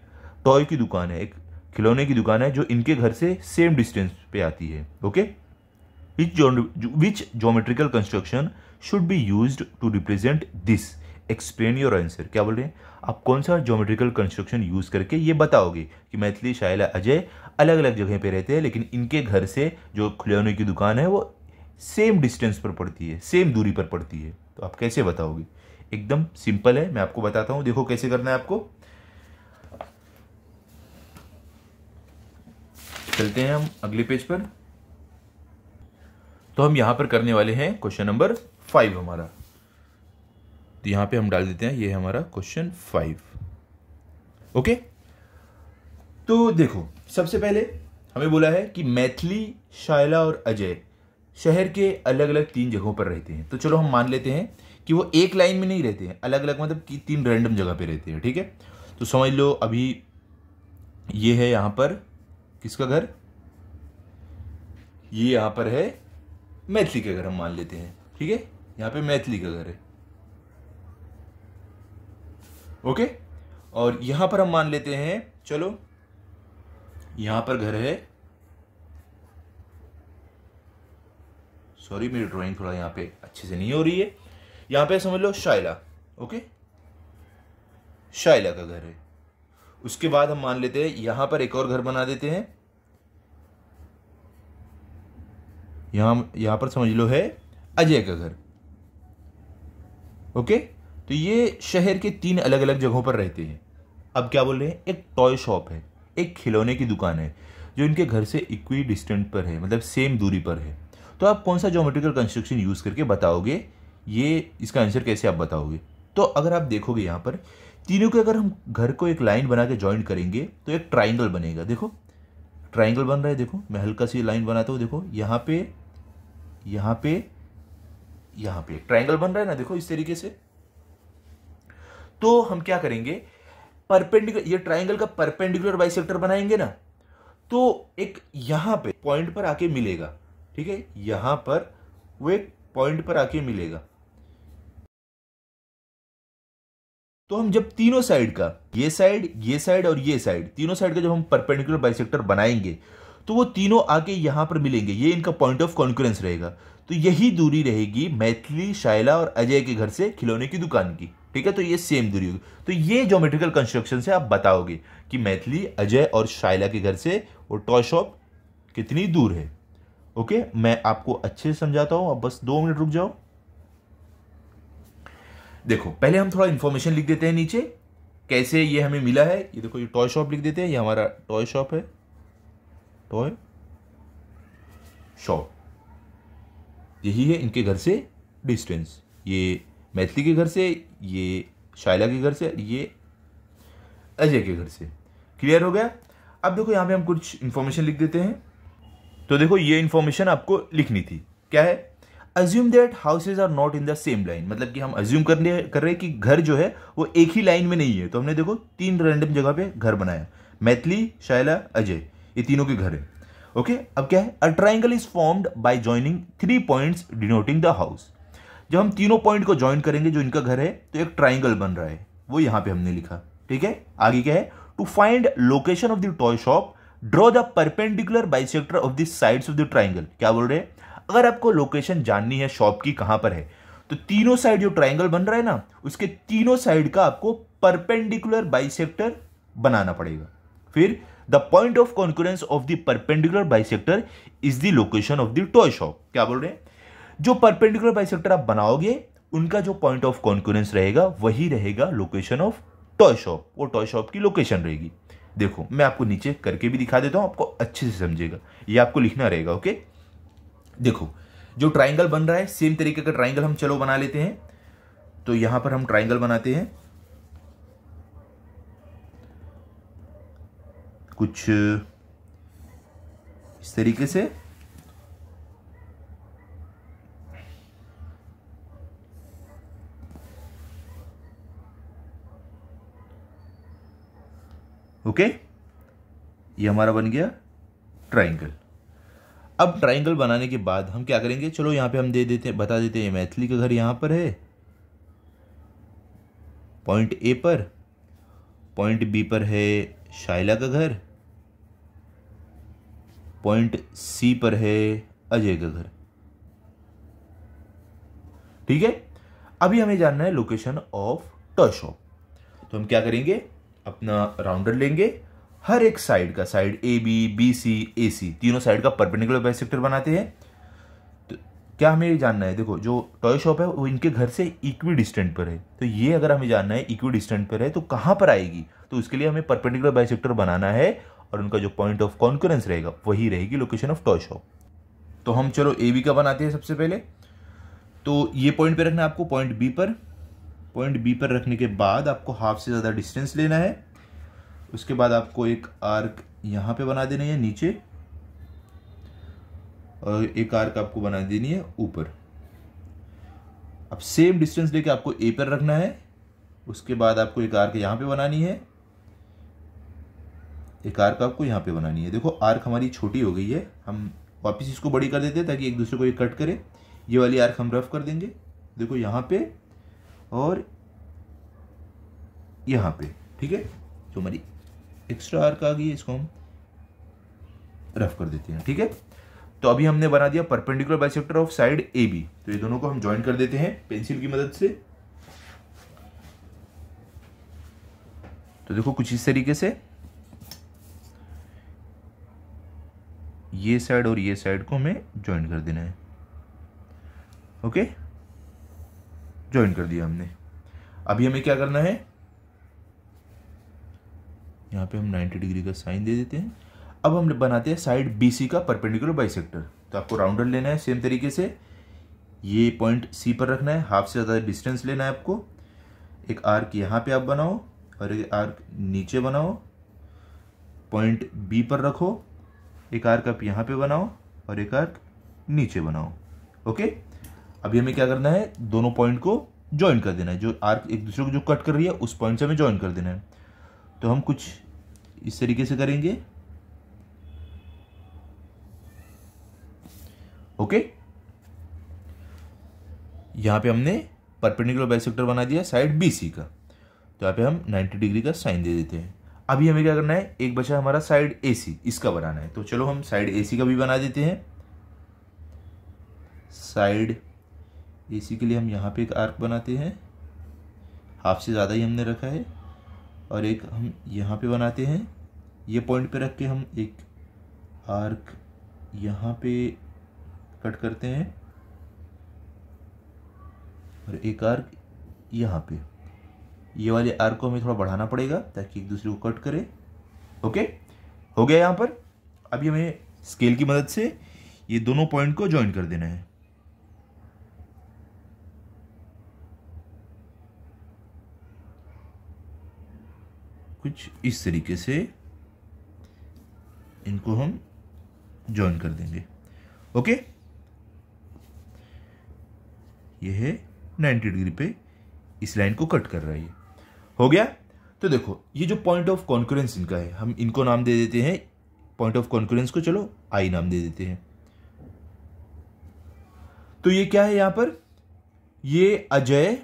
टॉय की दुकान है एक खिलौने की दुकान है जो इनके घर से सेम डिस्टेंस पे आती है ओके विच जो which geometrical construction should be use to represent this explain your answer क्या बोल रहे हैं आप कौन सा ज्योमेट्रिकल कंस्ट्रक्शन यूज़ करके ये बताओगे कि मैथिली शायला अजय अलग अलग जगह पे रहते हैं लेकिन इनके घर से जो खिलौने की दुकान है वो सेम डिस्टेंस पर पड़ती है सेम दूरी पर पड़ती है तो आप कैसे बताओगे एकदम सिंपल है मैं आपको बताता हूँ देखो कैसे करना है आपको चलते हैं हम अगले पेज पर तो हम यहाँ पर करने वाले हैं क्वेश्चन नंबर फाइव हमारा तो यहां पे हम डाल देते हैं ये हमारा क्वेश्चन फाइव ओके तो देखो सबसे पहले हमें बोला है कि मैथिली शायला और अजय शहर के अलग अलग तीन जगहों पर रहते हैं तो चलो हम मान लेते हैं कि वो एक लाइन में नहीं रहते हैं अलग अलग मतलब कि तीन रैंडम जगह पे रहते हैं ठीक है तो समझ लो अभी ये है यहां पर किसका घर ये यहां पर है मैथिली का घर हम मान लेते हैं ठीक है यहां पे मैथिली का घर है ओके और यहां पर हम मान लेते हैं चलो यहां पर घर है सॉरी मेरी ड्राइंग थोड़ा यहां पे अच्छे से नहीं हो रही है यहां पे समझ लो शायला ओके शायला का घर है उसके बाद हम मान लेते हैं यहां पर एक और घर बना देते हैं यहां यहां पर समझ लो है अजय का घर ओके तो ये शहर के तीन अलग अलग जगहों पर रहते हैं अब क्या बोल रहे हैं एक टॉय शॉप है एक खिलौने की दुकान है जो इनके घर से इक्वी डिस्टेंट पर है मतलब सेम दूरी पर है तो आप कौन सा जोमेट्रिकल कंस्ट्रक्शन यूज़ करके बताओगे ये इसका आंसर कैसे आप बताओगे तो अगर आप देखोगे यहाँ पर तीनों के अगर हम घर को एक लाइन बना के ज्वाइन करेंगे तो एक ट्राइंगल बनेगा देखो ट्राइंगल बन रहा है देखो मैं हल्का सी लाइन बनाता हूँ देखो यहाँ पे यहाँ पे यहाँ पे ट्राइंगल बन रहा है ना देखो इस तरीके से तो हम क्या करेंगे परपेंडिकुलर ये ट्राइंगल का परपेंडिकुलर बाई बनाएंगे ना तो एक यहां पे पॉइंट पर आके मिलेगा ठीक है यहां पर वो एक पॉइंट पर आके मिलेगा तो हम जब तीनों साइड का ये साइड ये साइड और ये साइड तीनों साइड का जब हम परपेंडिकुलर बाइसेक्टर बनाएंगे तो वो तीनों आके यहां पर मिलेंगे ये इनका पॉइंट ऑफ कॉन्क्रेंस रहेगा तो यही दूरी रहेगी मैथिली शायला और अजय के घर से खिलौने की दुकान की ठीक है तो ये सेम दूरी होगी तो ये जोमेट्रिकल कंस्ट्रक्शन से आप बताओगे कि मैथिली अजय और शाइला के घर से वो टॉय शॉप कितनी दूर है ओके मैं आपको अच्छे से समझाता हूँ आप बस दो मिनट रुक जाओ देखो पहले हम थोड़ा इन्फॉर्मेशन लिख देते हैं नीचे कैसे ये हमें मिला है ये देखो ये टॉय शॉप लिख देते हैं ये हमारा टॉय शॉप है टॉय शॉप यही है इनके घर से डिस्टेंस ये मैथिली के घर से ये शायला के घर से ये अजय के घर से क्लियर हो गया अब देखो यहाँ पे हम कुछ इन्फॉर्मेशन लिख देते हैं तो देखो ये इन्फॉर्मेशन आपको लिखनी थी क्या है assume that houses are not in the same line मतलब कि हम अज्यूम करने कर रहे हैं कि घर जो है वो एक ही लाइन में नहीं है तो हमने देखो तीन रैंडम जगह पे घर बनाया मैथिली शायला अजय ये तीनों के घर है ओके अब क्या है a triangle is formed by joining three points denoting the house जब हम तीनों पॉइंट को ज्वाइन करेंगे जो इनका घर है तो एक ट्राइंगल बन रहा है वो यहां पे हमने लिखा ठीक है आगे क्या है to find location of the toy shop draw the perpendicular bisector of the sides of the triangle क्या बोल रहे हैं अगर आपको लोकेशन जाननी है शॉप की कहां पर है तो तीनों साइड जो ट्राइंगल बन रहा है ना उसके तीनों साइड का आपको परपेंडिकुलर बाइसेक्टर बनाना पड़ेगा फिर the point of concurrence of the perpendicular bisector is the location of the toy shop क्या बोल रहे हैं जो परपेंडिकुलर बाइसेक्टर आप बनाओगे उनका जो पॉइंट ऑफ कॉन्क्यूरेंस रहेगा वही रहेगा लोकेशन ऑफ टॉय शॉप वो टॉय शॉप की लोकेशन रहेगी देखो मैं आपको नीचे करके भी दिखा देता हूँ आपको अच्छे से समझेगा ये आपको लिखना रहेगा ओके देखो जो ट्राइंगल बन रहा है सेम तरीके का ट्राइंगल हम चलो बना लेते हैं तो यहां पर हम ट्राइंगल बनाते हैं कुछ इस तरीके से ओके ये हमारा बन गया ट्राइंगल अब ट्राइंगल बनाने के बाद हम क्या करेंगे चलो यहां पे हम दे देते बता देते हैं मैथिली का घर यहां पर है पॉइंट ए पर पॉइंट बी पर है शाइला का घर पॉइंट सी पर है अजय का घर ठीक है अभी हमें जानना है लोकेशन ऑफ टॉय शॉप तो हम क्या करेंगे अपना राउंडर लेंगे हर एक साइड का side A B B C A C तीनों साइड का परपेंडिकुलर बाइसेक्टर बनाते हैं तो क्या हमें ये जानना है देखो जो टॉय शॉप है वो इनके घर से इक्वी डिस्टेंट पर है तो ये अगर हमें जानना है इक्वी डिस्टेंट पर है तो कहाँ पर आएगी तो उसके लिए हमें परपेंडिकुलर बाइसेक्टर बनाना है और उनका जो पॉइंट ऑफ कॉन्करेंस रहेगा वही रहेगी लोकेशन ऑफ टॉय शॉप तो हम चलो ए बी का बनाते हैं सबसे पहले तो ये पॉइंट पे रखना है आपको पॉइंट बी पर पॉइंट बी पर रखने के बाद आपको हाफ से ज़्यादा डिस्टेंस लेना है उसके बाद आपको एक आर्क यहाँ पे बना देना है नीचे और एक आर्क आपको बना देनी है ऊपर अब सेम डिस्टेंस लेके आपको ए पर रखना है उसके बाद आपको एक आर्क यहाँ पे बनानी है एक आर्क आपको यहाँ पे बनानी है देखो आर्क हमारी छोटी हो गई है हम वापस इसको बड़ी कर देते हैं ताकि एक दूसरे को ये कट करे ये वाली आर्क हम रफ कर देंगे देखो यहाँ पे और यहाँ पे ठीक है जो हमारी एक्स्ट्रा आर्क आ गई इसको हम रफ कर देते हैं ठीक है तो अभी हमने बना दिया perpendicular bisector of side A B तो ये दोनों को हम ज्वाइन कर देते हैं पेंसिल की मदद से तो देखो कुछ इस तरीके से ये साइड और ये साइड को हमें ज्वाइन कर देना है ओके ज्वाइन कर दिया हमने अभी हमें क्या करना है यहाँ पे हम 90 डिग्री का साइन दे देते हैं अब हम बनाते हैं साइड बी का परपेंडिकुलर बाई तो आपको राउंडर लेना है सेम तरीके से ये पॉइंट सी पर रखना है हाफ से ज़्यादा डिस्टेंस लेना है आपको एक आर्क यहाँ पे आप बनाओ और एक आर्क नीचे बनाओ पॉइंट बी पर रखो एक आर्क आप यहाँ पे बनाओ और एक आर्क नीचे बनाओ ओके अभी हमें क्या करना है दोनों पॉइंट को ज्वाइन कर देना है जो आर्क एक दूसरे को जो कट कर रही है उस पॉइंट से हमें ज्वाइन कर देना है तो हम कुछ इस तरीके से करेंगे ओके यहां पे हमने परपेंडिकुलर बाइसेक्टर बना दिया साइड बीसी का तो यहां पे हम 90 डिग्री का साइन दे देते हैं अभी हमें क्या करना है एक बचा हमारा साइड एसी इसका बनाना है तो चलो हम साइड एसी का भी बना देते हैं साइड इसी के लिए हम यहाँ पे एक आर्क बनाते हैं हाफ से ज़्यादा ही हमने रखा है और एक हम यहाँ पे बनाते हैं ये पॉइंट पे रख के हम एक आर्क यहाँ पे कट करते हैं और एक आर्क यहाँ पे ये वाले आर्क को हमें थोड़ा बढ़ाना पड़ेगा ताकि एक दूसरे को कट करे ओके हो गया यहाँ पर अभी हमें स्केल की मदद से ये दोनों पॉइंट को ज्वाइन कर देना है कुछ इस तरीके से इनको हम ज्वाइन कर देंगे ओके ये है 90 डिग्री पे इस लाइन को कट कर रहा है हो गया तो देखो ये जो पॉइंट ऑफ कॉन्क्रेंस इनका है हम इनको नाम दे देते हैं पॉइंट ऑफ कॉन्क्रेंस को चलो आई नाम दे देते हैं तो ये क्या है यहां पर ये अजय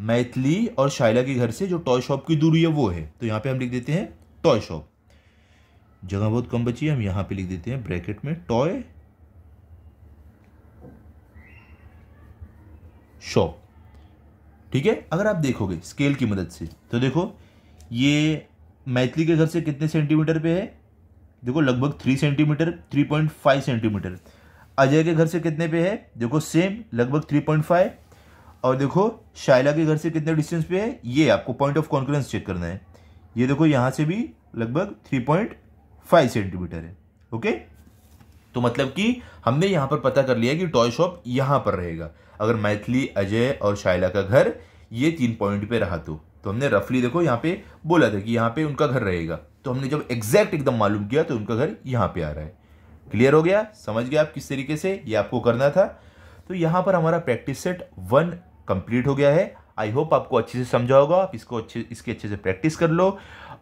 मैथिली और शाइला के घर से जो टॉय शॉप की दूरी है वो है तो यहाँ पे हम लिख देते हैं टॉय शॉप जगह बहुत कम बची है हम यहाँ पे लिख देते हैं ब्रैकेट में टॉय शॉप ठीक है अगर आप देखोगे स्केल की मदद से तो देखो ये मैथिली के घर से कितने सेंटीमीटर पे है देखो लगभग three centimetre three point five centimetre Ajay के घर से कितने पे है देखो सेम लगभग थ्री पॉइंट फाइव और देखो शायला के घर से कितने डिस्टेंस पे है ये आपको पॉइंट ऑफ कॉन्क्रेंस चेक करना है ये देखो यहाँ से भी लगभग three point five centimetre okay ओके तो मतलब कि हमने यहां पर पता कर लिया कि टॉय शॉप यहां पर रहेगा अगर मैथिली अजय और शायला का घर ये तीन पॉइंट पे रहा तो तो हमने रफली देखो यहाँ पे बोला था कि यहाँ पे उनका घर रहेगा तो हमने जब एग्जैक्ट एकदम मालूम किया तो उनका घर यहां पे आ रहा है क्लियर हो गया समझ गया आप किस तरीके से ये आपको करना था तो यहां पर हमारा प्रैक्टिस सेट वन कंप्लीट हो गया है आई होप आपको अच्छे से समझा होगा आप इसको अच्छे इसके अच्छे से प्रैक्टिस कर लो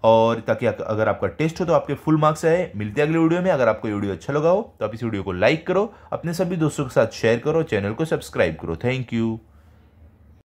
और ताकि अगर आपका टेस्ट हो तो आपके फुल मार्क्स आए मिलते हैं अगले वीडियो में अगर आपको ये वीडियो अच्छा लगा हो तो आप इस वीडियो को लाइक करो अपने सभी दोस्तों के साथ शेयर करो चैनल को सब्सक्राइब करो थैंक यू